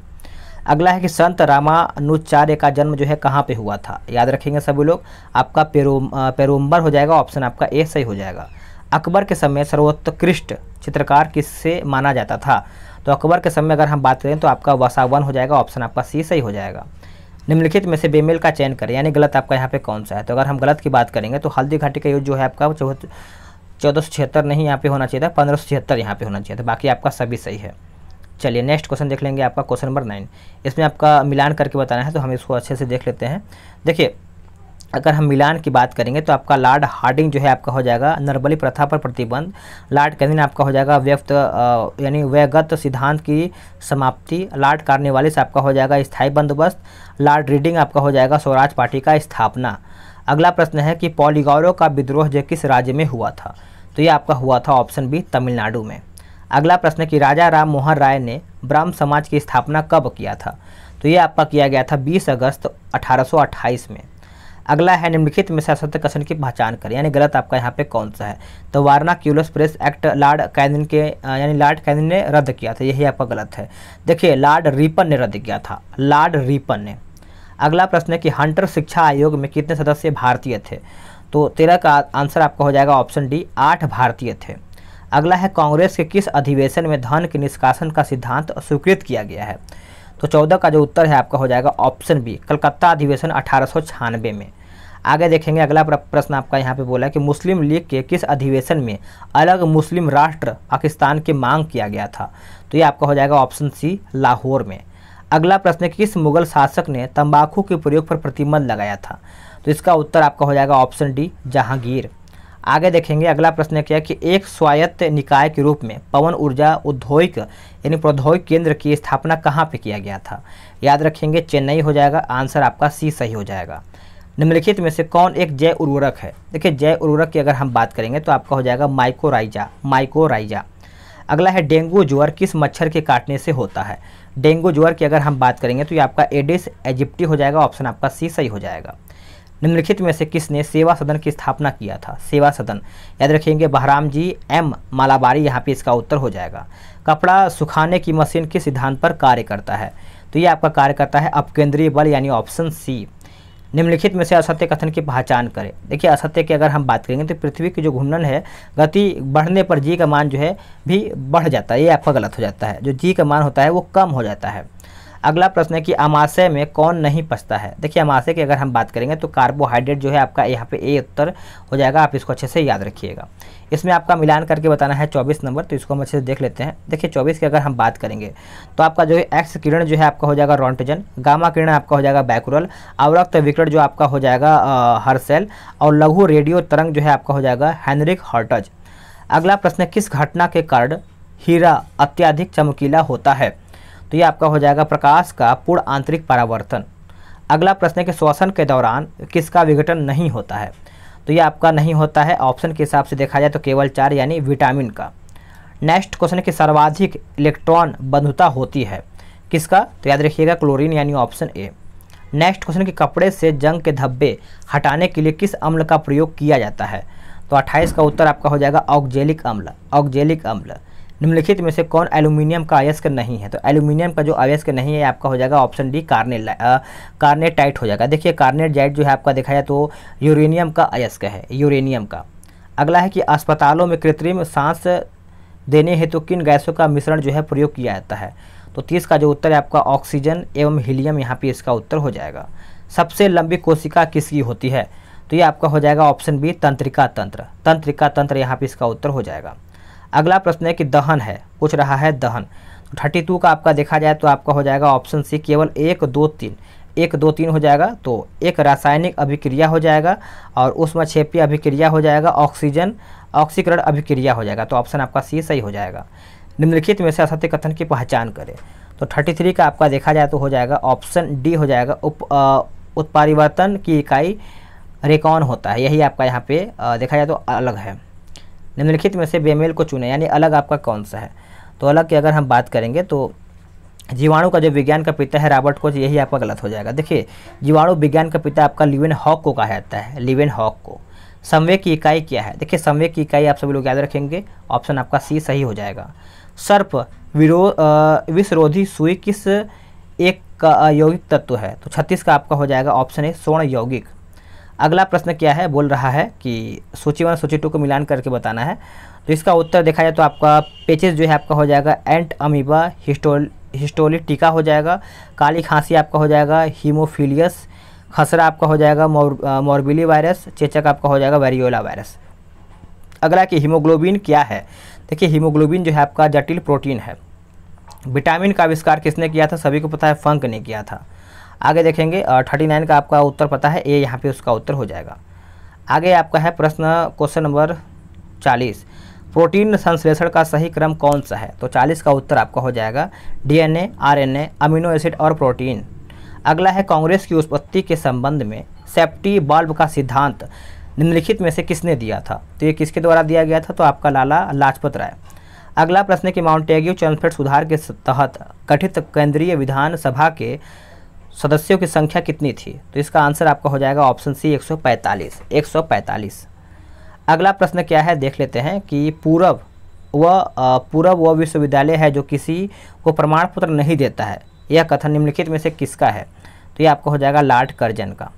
अगला है कि संत रामानुचार्य का जन्म जो है कहाँ पे हुआ था याद रखेंगे सभी लोग आपका पेरोम पेरोम्बर हो जाएगा ऑप्शन आपका ए सही हो जाएगा अकबर के समय सर्वोत्कृष्ट चित्रकार किससे माना जाता था तो अकबर के समय अगर हम बात करें तो आपका वसावन हो जाएगा ऑप्शन आपका सी सही हो जाएगा निम्नलिखित में से बेमेल का चयन करें यानी गलत आपका यहाँ पे कौन सा है तो अगर हम गलत की बात करेंगे तो हल्दी घाटी का युद्ध जो है आपका चौदह सौ छिहत्तर नहीं यहाँ पे होना चाहिए था पंद्रह सौ छिहत्तर यहाँ पे होना चाहिए था बाकी आपका सभी सही है चलिए नेक्स्ट क्वेश्चन देख लेंगे आपका क्वेश्चन नंबर नाइन इसमें आपका मिलान करके बताना है तो हम इसको अच्छे से देख लेते हैं देखिए अगर हम मिलान की बात करेंगे तो आपका लॉर्ड हार्डिंग जो है आपका हो जाएगा नरबली प्रथा पर प्रतिबंध लॉर्ड कैनिन आपका हो जाएगा व्यक्त यानी व्यगत सिद्धांत की समाप्ति लॉर्ड कार्निवालिस से आपका हो जाएगा स्थायी बंदोबस्त लॉर्ड रीडिंग आपका हो जाएगा स्वराज पार्टी का स्थापना अगला प्रश्न है कि पॉलीगौरों का विद्रोह जो किस राज्य में हुआ था तो ये आपका हुआ था ऑप्शन बी तमिलनाडु में अगला प्रश्न कि राजा राम मोहन राय ने ब्राह्म समाज की स्थापना कब किया था तो ये आपका किया गया था 20 अगस्त 1828 में अगला है निम्नलिखित में सशस्त्र कसन की पहचान करें यानी गलत आपका यहाँ पे कौन सा है तो vernacular press act lord कैदिन के यानी लॉर्ड कैदिन ने रद्द किया था यही आपका गलत है देखिए लॉर्ड रीपन ने रद्द किया था लॉर्ड रीपन ने अगला प्रश्न है कि हंटर शिक्षा आयोग में कितने सदस्य भारतीय थे तो तेरह का आंसर आपका हो जाएगा ऑप्शन डी आठ भारतीय थे अगला है कांग्रेस के किस अधिवेशन में धन के निष्कासन का सिद्धांत स्वीकृत किया गया है तो चौदह का जो उत्तर है आपका हो जाएगा ऑप्शन बी कलकत्ता अधिवेशन अठारह में आगे देखेंगे अगला प्रश्न आपका यहाँ पे बोला है कि मुस्लिम लीग के किस अधिवेशन में अलग मुस्लिम राष्ट्र पाकिस्तान की मांग किया गया था तो ये आपका हो जाएगा ऑप्शन सी लाहौर में अगला प्रश्न किस मुगल शासक ने तंबाकू के प्रयोग पर प्रतिबंध लगाया था तो इसका उत्तर आपका हो जाएगा ऑप्शन डी जहांगीर आगे देखेंगे अगला प्रश्न क्या कि एक स्वायत्त निकाय के रूप में पवन ऊर्जा उद्योगिक यानी प्रौद्योगिक केंद्र की स्थापना कहाँ पे किया गया था याद रखेंगे चेन्नई हो जाएगा आंसर आपका सी सही हो जाएगा निम्नलिखित में से कौन एक जय उर्वरक है देखिए जय उर्वरक की अगर हम बात करेंगे तो आपका हो जाएगा माइकोराइजा माइकोराइजा अगला है डेंगू ज्वर किस मच्छर के काटने से होता है डेंगू ज्वर की अगर हम बात करेंगे तो ये आपका एडिस एजिप्टी हो जाएगा ऑप्शन आपका सी सही हो जाएगा निम्नलिखित में से किसने सेवा सदन की स्थापना किया था सेवा सदन याद रखेंगे बहराम जी एम मालाबारी यहाँ पे इसका उत्तर हो जाएगा कपड़ा सुखाने की मशीन किस सिद्धांत पर कार्य करता है तो ये आपका कार्य करता है अपकेंद्रीय बल यानी ऑप्शन सी निम्नलिखित में से असत्य कथन की पहचान करें देखिए असत्य की अगर हम बात करेंगे तो पृथ्वी की जो घूर्णन है गति बढ़ने पर जी का मान जो है भी बढ़ जाता है ये आपका गलत हो जाता है जो जी का मान होता है वो कम हो जाता है अगला प्रश्न है कि अमाशय में कौन नहीं पचता है देखिए अमाशय की अगर हम बात करेंगे तो कार्बोहाइड्रेट जो है आपका यहाँ पे ए उत्तर हो जाएगा आप इसको अच्छे से याद रखिएगा इसमें आपका मिलान करके बताना है चौबीस नंबर तो इसको हम अच्छे से देख लेते हैं देखिए चौबीस की अगर हम बात करेंगे तो आपका जो है एक्स किरण जो है आपका हो जाएगा रॉन्टजन गामा किरण आपका हो जाएगा बैकुरल अवरक्त विकरण जो आपका हो जाएगा हर्सेल और लघु रेडियो तरंग जो है आपका हो जाएगा हैनरिक हॉर्टज अगला प्रश्न किस घटना के कारण हीरा अत्यधिक चमकीला होता है तो ये आपका हो जाएगा प्रकाश का पूर्ण आंतरिक परावर्तन अगला प्रश्न है कि श्वसन के दौरान किसका विघटन नहीं होता है तो ये आपका नहीं होता है ऑप्शन के हिसाब से देखा जाए तो केवल चार यानी विटामिन का नेक्स्ट क्वेश्चन है कि सर्वाधिक इलेक्ट्रॉन बंधुता होती है किसका तो याद रखिएगा क्लोरीन यानी ऑप्शन ए नेक्स्ट क्वेश्चन कि कपड़े से जंग के धब्बे हटाने के लिए किस अम्ल का प्रयोग किया जाता है तो 28 का उत्तर आपका हो जाएगा ऑक्जेलिक अम्ल ऑक्जेलिक अम्ल निम्नलिखित में से कौन एल्यूमिनियम का अयस्क नहीं है तो एल्यूमिनियम का जो अयस्क नहीं है आपका हो जाएगा ऑप्शन डी कार्नेट कार्नेटाइट हो जाएगा देखिए कार्नेटाइट जो है आपका देखा जाए तो यूरेनियम का अयस्क है यूरेनियम का अगला है कि अस्पतालों में कृत्रिम सांस देने हेतु तो किन गैसों का मिश्रण जो है प्रयोग किया जाता है तो तीस का जो उत्तर है आपका ऑक्सीजन एवं हीलियम यहाँ पे इसका उत्तर हो जाएगा सबसे लंबी कोशिका किसकी होती है तो ये आपका हो जाएगा ऑप्शन बी तंत्रिका तंत्र तंत्रिका तंत्र यहाँ पे इसका उत्तर हो जाएगा अगला प्रश्न है कि दहन है पूछ रहा है दहन थर्टी टू का आपका देखा जाए तो आपका हो जाएगा ऑप्शन सी केवल एक दो तीन एक दो तीन हो जाएगा तो एक रासायनिक अभिक्रिया हो जाएगा और उसमें छेपी अभिक्रिया हो जाएगा ऑक्सीजन ऑक्सीकरण अभिक्रिया हो जाएगा तो ऑप्शन आपका सी सही हो जाएगा निम्नलिखित में से असत्य कथन की पहचान करें तो थर्टी थ्री का आपका देखा जाए तो हो जाएगा ऑप्शन डी हो जाएगा उप उत्परिवर्तन की इकाई रेकॉन होता है यही आपका यहाँ पे देखा जाए तो अलग है निम्नलिखित में से बेमेल को चुने यानी अलग आपका कौन सा है तो अलग की अगर हम बात करेंगे तो जीवाणु का जो विज्ञान का पिता है रॉबर्ट कोच यही आपका गलत हो जाएगा देखिए जीवाणु विज्ञान का पिता आपका लिवेन हॉक को कहा जाता है लिवेन हॉक को संवेक की इकाई क्या है देखिए संवेक की इकाई आप सभी लोग याद रखेंगे ऑप्शन आपका सी सही हो जाएगा सर्प विरो विषरोधी सुई किस एक का यौगिक तत्व है तो छत्तीस का आपका हो जाएगा ऑप्शन ए स्वर्ण यौगिक अगला प्रश्न क्या है बोल रहा है कि सूची वन सूची टू को मिलान करके बताना है तो इसका उत्तर देखा जाए तो आपका पेचेस जो है आपका हो जाएगा एंट अमीबा हिस्टोल हिस्टोलिक टीका हो जाएगा काली खांसी आपका हो जाएगा हीमोफीलियस खसरा आपका हो जाएगा मोरबिली वायरस चेचक आपका हो जाएगा वेरियोला वायरस अगला कि हीमोग्लोबिन क्या है देखिए हीमोग्लोबिन जो है आपका जटिल प्रोटीन है विटामिन का आविष्कार किसने किया था सभी को पता है फंक ने किया था आगे देखेंगे थर्टी नाइन का आपका उत्तर पता है ये यहाँ पे उसका उत्तर हो जाएगा आगे आपका है प्रश्न क्वेश्चन नंबर चालीस प्रोटीन संश्लेषण का सही क्रम कौन सा है तो चालीस का उत्तर आपका हो जाएगा डीएनए, आरएनए, अमीनो एसिड और प्रोटीन अगला है कांग्रेस की उत्पत्ति के संबंध में सेफ्टी बल्ब का सिद्धांत निम्नलिखित में से किसने दिया था तो ये किसके द्वारा दिया गया था तो आपका लाला लाजपत राय अगला प्रश्न है कि माउंटेग्यू चैनफेड सुधार के तहत गठित केंद्रीय विधानसभा के सदस्यों की संख्या कितनी थी तो इसका आंसर आपका हो जाएगा ऑप्शन सी 145 145 अगला प्रश्न क्या है देख लेते हैं कि पूरब व पूरब वह विश्वविद्यालय है जो किसी को प्रमाण पत्र नहीं देता है यह कथन निम्नलिखित में से किसका है तो ये आपका हो जाएगा लार्ड कर्जन का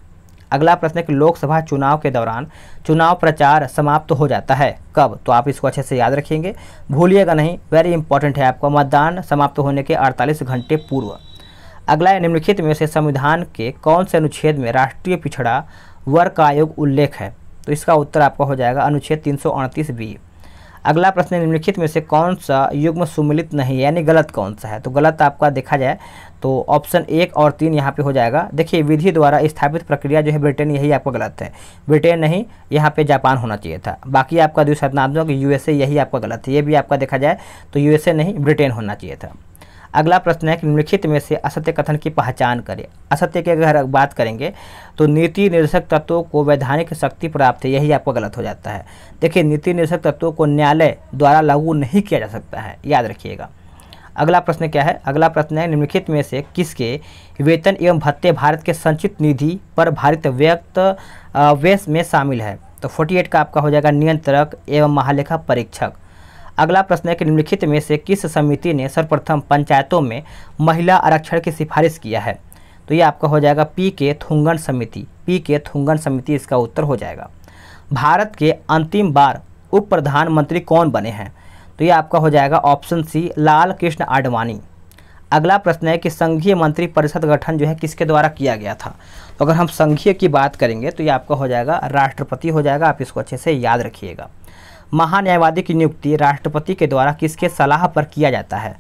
अगला प्रश्न है कि लोकसभा चुनाव के दौरान चुनाव प्रचार समाप्त तो हो जाता है कब तो आप इसको अच्छे से याद रखेंगे भूलिएगा नहीं वेरी इंपॉर्टेंट है आपका मतदान समाप्त तो होने के 48 घंटे पूर्व अगला है निम्नलिखित में से संविधान के कौन से अनुच्छेद में राष्ट्रीय पिछड़ा वर्ग का आयोग उल्लेख है तो इसका उत्तर आपका हो जाएगा अनुच्छेद तीन बी अगला प्रश्न निम्नलिखित में से कौन सा युग्म सुमिलित नहीं है यानी गलत कौन सा है तो गलत आपका देखा जाए तो ऑप्शन एक और तीन यहाँ पे हो जाएगा देखिए विधि द्वारा स्थापित प्रक्रिया जो है ब्रिटेन यही आपका गलत है ब्रिटेन नहीं यहाँ पे जापान होना चाहिए था बाकी आपका द्विशतनात्मक यूएसए यही आपका गलत है ये भी आपका देखा जाए तो यूएसए नहीं ब्रिटेन होना चाहिए था अगला प्रश्न है कि निम्नलिखित में से असत्य कथन की पहचान करें असत्य की अगर बात करेंगे तो नीति निर्देशक तत्वों को वैधानिक शक्ति प्राप्त है यही आपका गलत हो जाता है देखिए नीति निर्देशक तत्वों को न्यायालय द्वारा लागू नहीं किया जा सकता है याद रखिएगा अगला प्रश्न क्या है अगला प्रश्न है निम्नलिखित में से किसके वेतन एवं भत्ते भारत के संचित निधि पर भारत व्यक्त व्यय में शामिल है तो 48 का आपका हो जाएगा नियंत्रक एवं महालेखा परीक्षक अगला प्रश्न है कि निम्नलिखित में से किस समिति ने सर्वप्रथम पंचायतों में महिला आरक्षण की सिफारिश किया है तो ये आपका हो जाएगा पी के थुंगन समिति पी के थुंगन समिति इसका उत्तर हो जाएगा भारत के अंतिम बार उप प्रधानमंत्री कौन बने हैं तो ये आपका हो जाएगा ऑप्शन सी लाल कृष्ण आडवाणी अगला प्रश्न है कि संघीय मंत्री परिषद गठन जो है किसके द्वारा किया गया था तो अगर हम संघीय की बात करेंगे तो ये आपका हो जाएगा राष्ट्रपति हो जाएगा आप इसको अच्छे से याद रखिएगा महान्यायवादी की नियुक्ति राष्ट्रपति के द्वारा किसके सलाह पर किया जाता है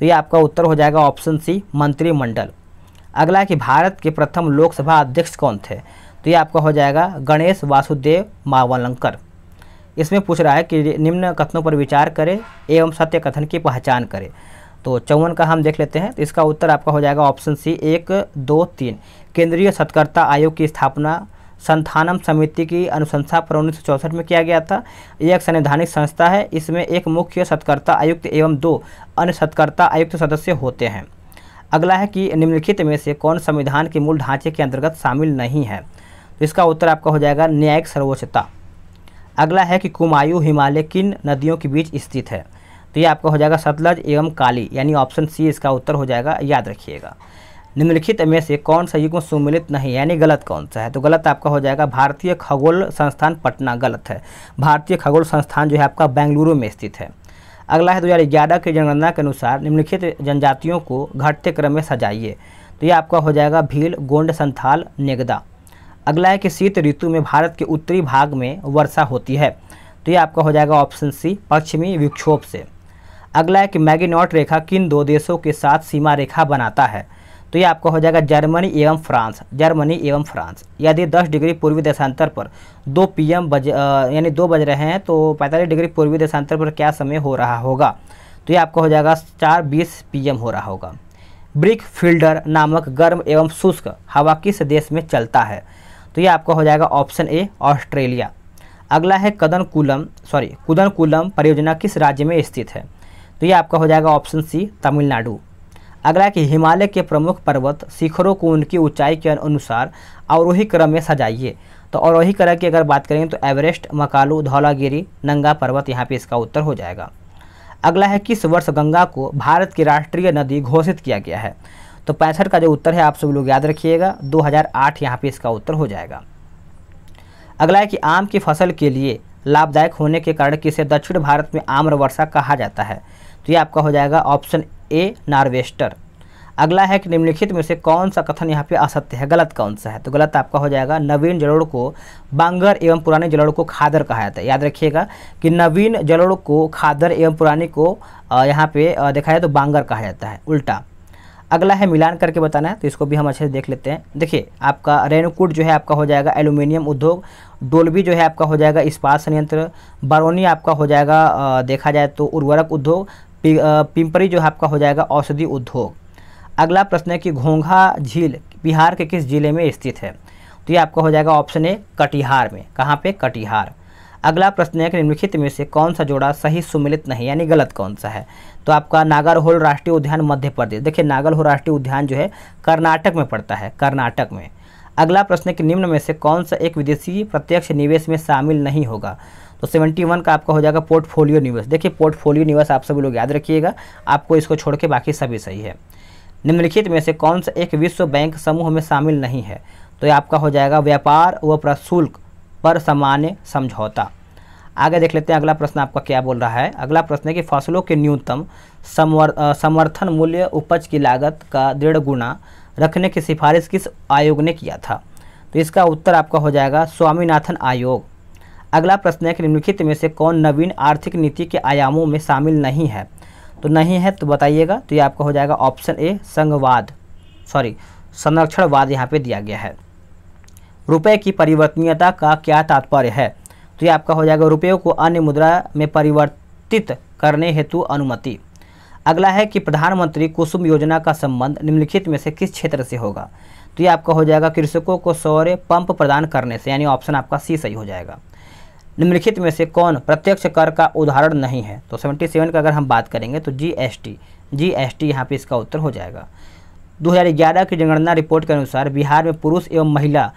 तो ये आपका उत्तर हो जाएगा ऑप्शन सी मंत्रिमंडल अगला कि भारत के प्रथम लोकसभा अध्यक्ष कौन थे तो ये आपका हो जाएगा गणेश वासुदेव मावलंकर इसमें पूछ रहा है कि निम्न कथनों पर विचार करें एवं सत्य कथन की पहचान करें तो चौवन का हम देख लेते हैं तो इसका उत्तर आपका हो जाएगा ऑप्शन सी एक दो तीन केंद्रीय सतकर्ता आयोग की स्थापना संथानम समिति की अनुशंसा पर उन्नीस में किया गया था यह एक संवैधानिक संस्था है इसमें एक मुख्य सत्कर्ता आयुक्त एवं दो अन्य सत्कर्ता आयुक्त सदस्य होते हैं अगला है कि निम्नलिखित में से कौन संविधान के मूल ढांचे के अंतर्गत शामिल नहीं है तो इसका उत्तर आपका हो जाएगा न्यायिक सर्वोच्चता अगला है कि कुमायु हिमालय किन नदियों के बीच स्थित है तो ये आपका हो जाएगा सतलज एवं काली यानी ऑप्शन सी इसका उत्तर हो जाएगा याद रखिएगा निम्नलिखित में से कौन सा युग्म सुमिलित नहीं यानी गलत कौन सा है तो गलत आपका हो जाएगा भारतीय खगोल संस्थान पटना गलत है भारतीय खगोल संस्थान जो है आपका बेंगलुरु में स्थित है अगला है दो हजार ग्यारह की जनगणना के अनुसार निम्नलिखित जनजातियों को घटते क्रम में सजाइए तो यह आपका हो जाएगा भील गोंड संथाल नेगदा अगला है कि शीत ऋतु में भारत के उत्तरी भाग में वर्षा होती है तो यह आपका हो जाएगा ऑप्शन सी पश्चिमी विक्षोभ से अगला है कि मैगिनॉट रेखा किन दो देशों के साथ सीमा रेखा बनाता है तो ये आपका हो जाएगा जर्मनी एवं फ्रांस जर्मनी एवं फ्रांस यदि 10 डिग्री पूर्वी देशांतर पर दो पीएम बज यानी दो बज रहे हैं तो 45 डिग्री पूर्वी देशांतर पर क्या समय हो रहा होगा तो ये आपका हो जाएगा चार बीस पी हो रहा होगा ब्रिक फील्डर नामक गर्म एवं शुष्क हवा किस देश में चलता है तो ये आपका हो जाएगा ऑप्शन ए ऑस्ट्रेलिया अगला है कदनकुलम सॉरी कुदनकुलम परियोजना किस राज्य में स्थित है तो ये आपका हो जाएगा ऑप्शन सी तमिलनाडु अगला कि हिमालय के प्रमुख पर्वत शिखरों को उनकी ऊंचाई के अनुसार अवरोही क्रम में सजाइए तो अवरोही क्रम की अगर बात करें तो एवरेस्ट मकालू धौलागिरी नंगा पर्वत यहाँ पे इसका उत्तर हो जाएगा अगला है किस वर्ष गंगा को भारत की राष्ट्रीय नदी घोषित किया गया है तो पैंसठ का जो उत्तर है आप सब लोग याद रखिएगा दो हज़ार यहाँ पर इसका उत्तर हो जाएगा अगला है कि आम की फसल के लिए लाभदायक होने के कारण किसे दक्षिण भारत में आम्र वर्षा कहा जाता है तो ये आपका हो जाएगा ऑप्शन ए नार्वेस्टर अगला है कि निम्नलिखित में से कौन सा कथन यहाँ पे असत्य है गलत कौन सा है तो गलत आपका हो जाएगा नवीन जलोड़ को बांगर एवं पुराने जलोड़ को खादर कहा जाता है याद रखिएगा कि नवीन जलोड़ को खादर एवं पुराने को यहाँ पे देखा जाए तो बांगर कहा जाता है उल्टा अगला है मिलान करके बताना है तो इसको भी हम अच्छे से देख लेते हैं देखिए आपका रेनकूट जो है आपका हो जाएगा एल्यूमिनियम उद्योग डोलबी जो है आपका हो जाएगा इस्पात संयंत्र बरौनी आपका हो जाएगा देखा जाए तो उर्वरक उद्योग पिंपरी जो है आपका हो जाएगा औषधि उद्योग अगला प्रश्न है कि घोंघा झील बिहार के किस जिले में स्थित है तो ये आपका हो जाएगा ऑप्शन ए कटिहार में कहाँ पे कटिहार अगला प्रश्न है कि निम्नलिखित में से कौन सा जोड़ा सही सुमिलित नहीं यानी गलत कौन सा है तो आपका नागरहोल राष्ट्रीय उद्यान मध्य प्रदेश देखिए नागरहोल राष्ट्रीय उद्यान जो है कर्नाटक में पड़ता है कर्नाटक में अगला प्रश्न है कि निम्न में से कौन सा एक विदेशी प्रत्यक्ष निवेश में शामिल नहीं होगा तो 71 का आपका हो जाएगा पोर्टफोलियो निवेश देखिए पोर्टफोलियो निवेश आप सभी लोग याद रखिएगा आपको इसको छोड़ के बाकी सभी सही है निम्नलिखित में से कौन सा एक विश्व बैंक समूह में शामिल नहीं है तो ये आपका हो जाएगा व्यापार व प्रशुल्क पर सामान्य समझौता आगे देख लेते हैं अगला प्रश्न आपका क्या बोल रहा है अगला प्रश्न है कि फसलों के न्यूनतम समर्थन मूल्य उपज की लागत का दृढ़ गुना रखने की सिफारिश किस आयोग ने किया था तो इसका उत्तर आपका हो जाएगा स्वामीनाथन आयोग अगला प्रश्न है कि निम्नलिखित में से कौन नवीन आर्थिक नीति के आयामों में शामिल नहीं है तो नहीं है तो बताइएगा तो ये आपका हो जाएगा ऑप्शन ए संघवाद सॉरी संरक्षणवाद यहाँ पे दिया गया है रुपए की परिवर्तनीयता का क्या तात्पर्य है तो ये आपका हो जाएगा रुपये को अन्य मुद्रा में परिवर्तित करने हेतु अनुमति अगला है कि प्रधानमंत्री कुसुम योजना का संबंध निम्नलिखित में से किस क्षेत्र से होगा तो ये आपका हो जाएगा कृषकों को सौर्य पंप प्रदान करने से यानी ऑप्शन आपका सी सही हो जाएगा निम्नलिखित में से कौन प्रत्यक्ष कर का उदाहरण नहीं है तो 77 का अगर हम बात करेंगे तो जीएसटी जीएसटी यहाँ पे इसका उत्तर हो जाएगा 2011 की जनगणना रिपोर्ट के अनुसार बिहार में पुरुष एवं महिला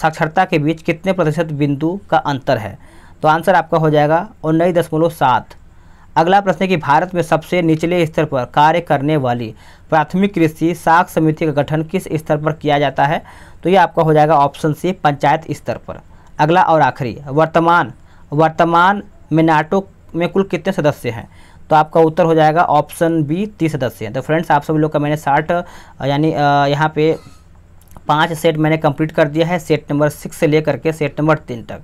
साक्षरता के बीच कितने प्रतिशत बिंदु का अंतर है तो आंसर आपका हो जाएगा उन्नीस दशमलव सात अगला प्रश्न है कि भारत में सबसे निचले स्तर पर कार्य करने वाली प्राथमिक कृषि साख समिति का गठन किस स्तर पर किया जाता है तो ये आपका हो जाएगा ऑप्शन सी पंचायत स्तर पर अगला और आखिरी वर्तमान वर्तमान में नाटो में कुल कितने सदस्य हैं तो आपका उत्तर हो जाएगा ऑप्शन बी तीस सदस्य हैं तो फ्रेंड्स आप सभी लोग का मैंने साठ यानी यहाँ पे पांच सेट मैंने कंप्लीट कर दिया है सेट नंबर सिक्स से लेकर के सेट नंबर तीन तक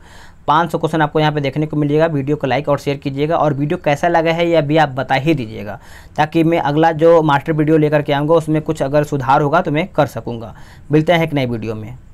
पाँच सौ क्वेश्चन आपको यहाँ पे देखने को मिलेगा वीडियो को लाइक और शेयर कीजिएगा और वीडियो कैसा लगा है ये अभी आप बता ही दीजिएगा ताकि मैं अगला जो मास्टर वीडियो लेकर के आऊँगा उसमें कुछ अगर सुधार होगा तो मैं कर सकूँगा मिलते हैं एक नए वीडियो में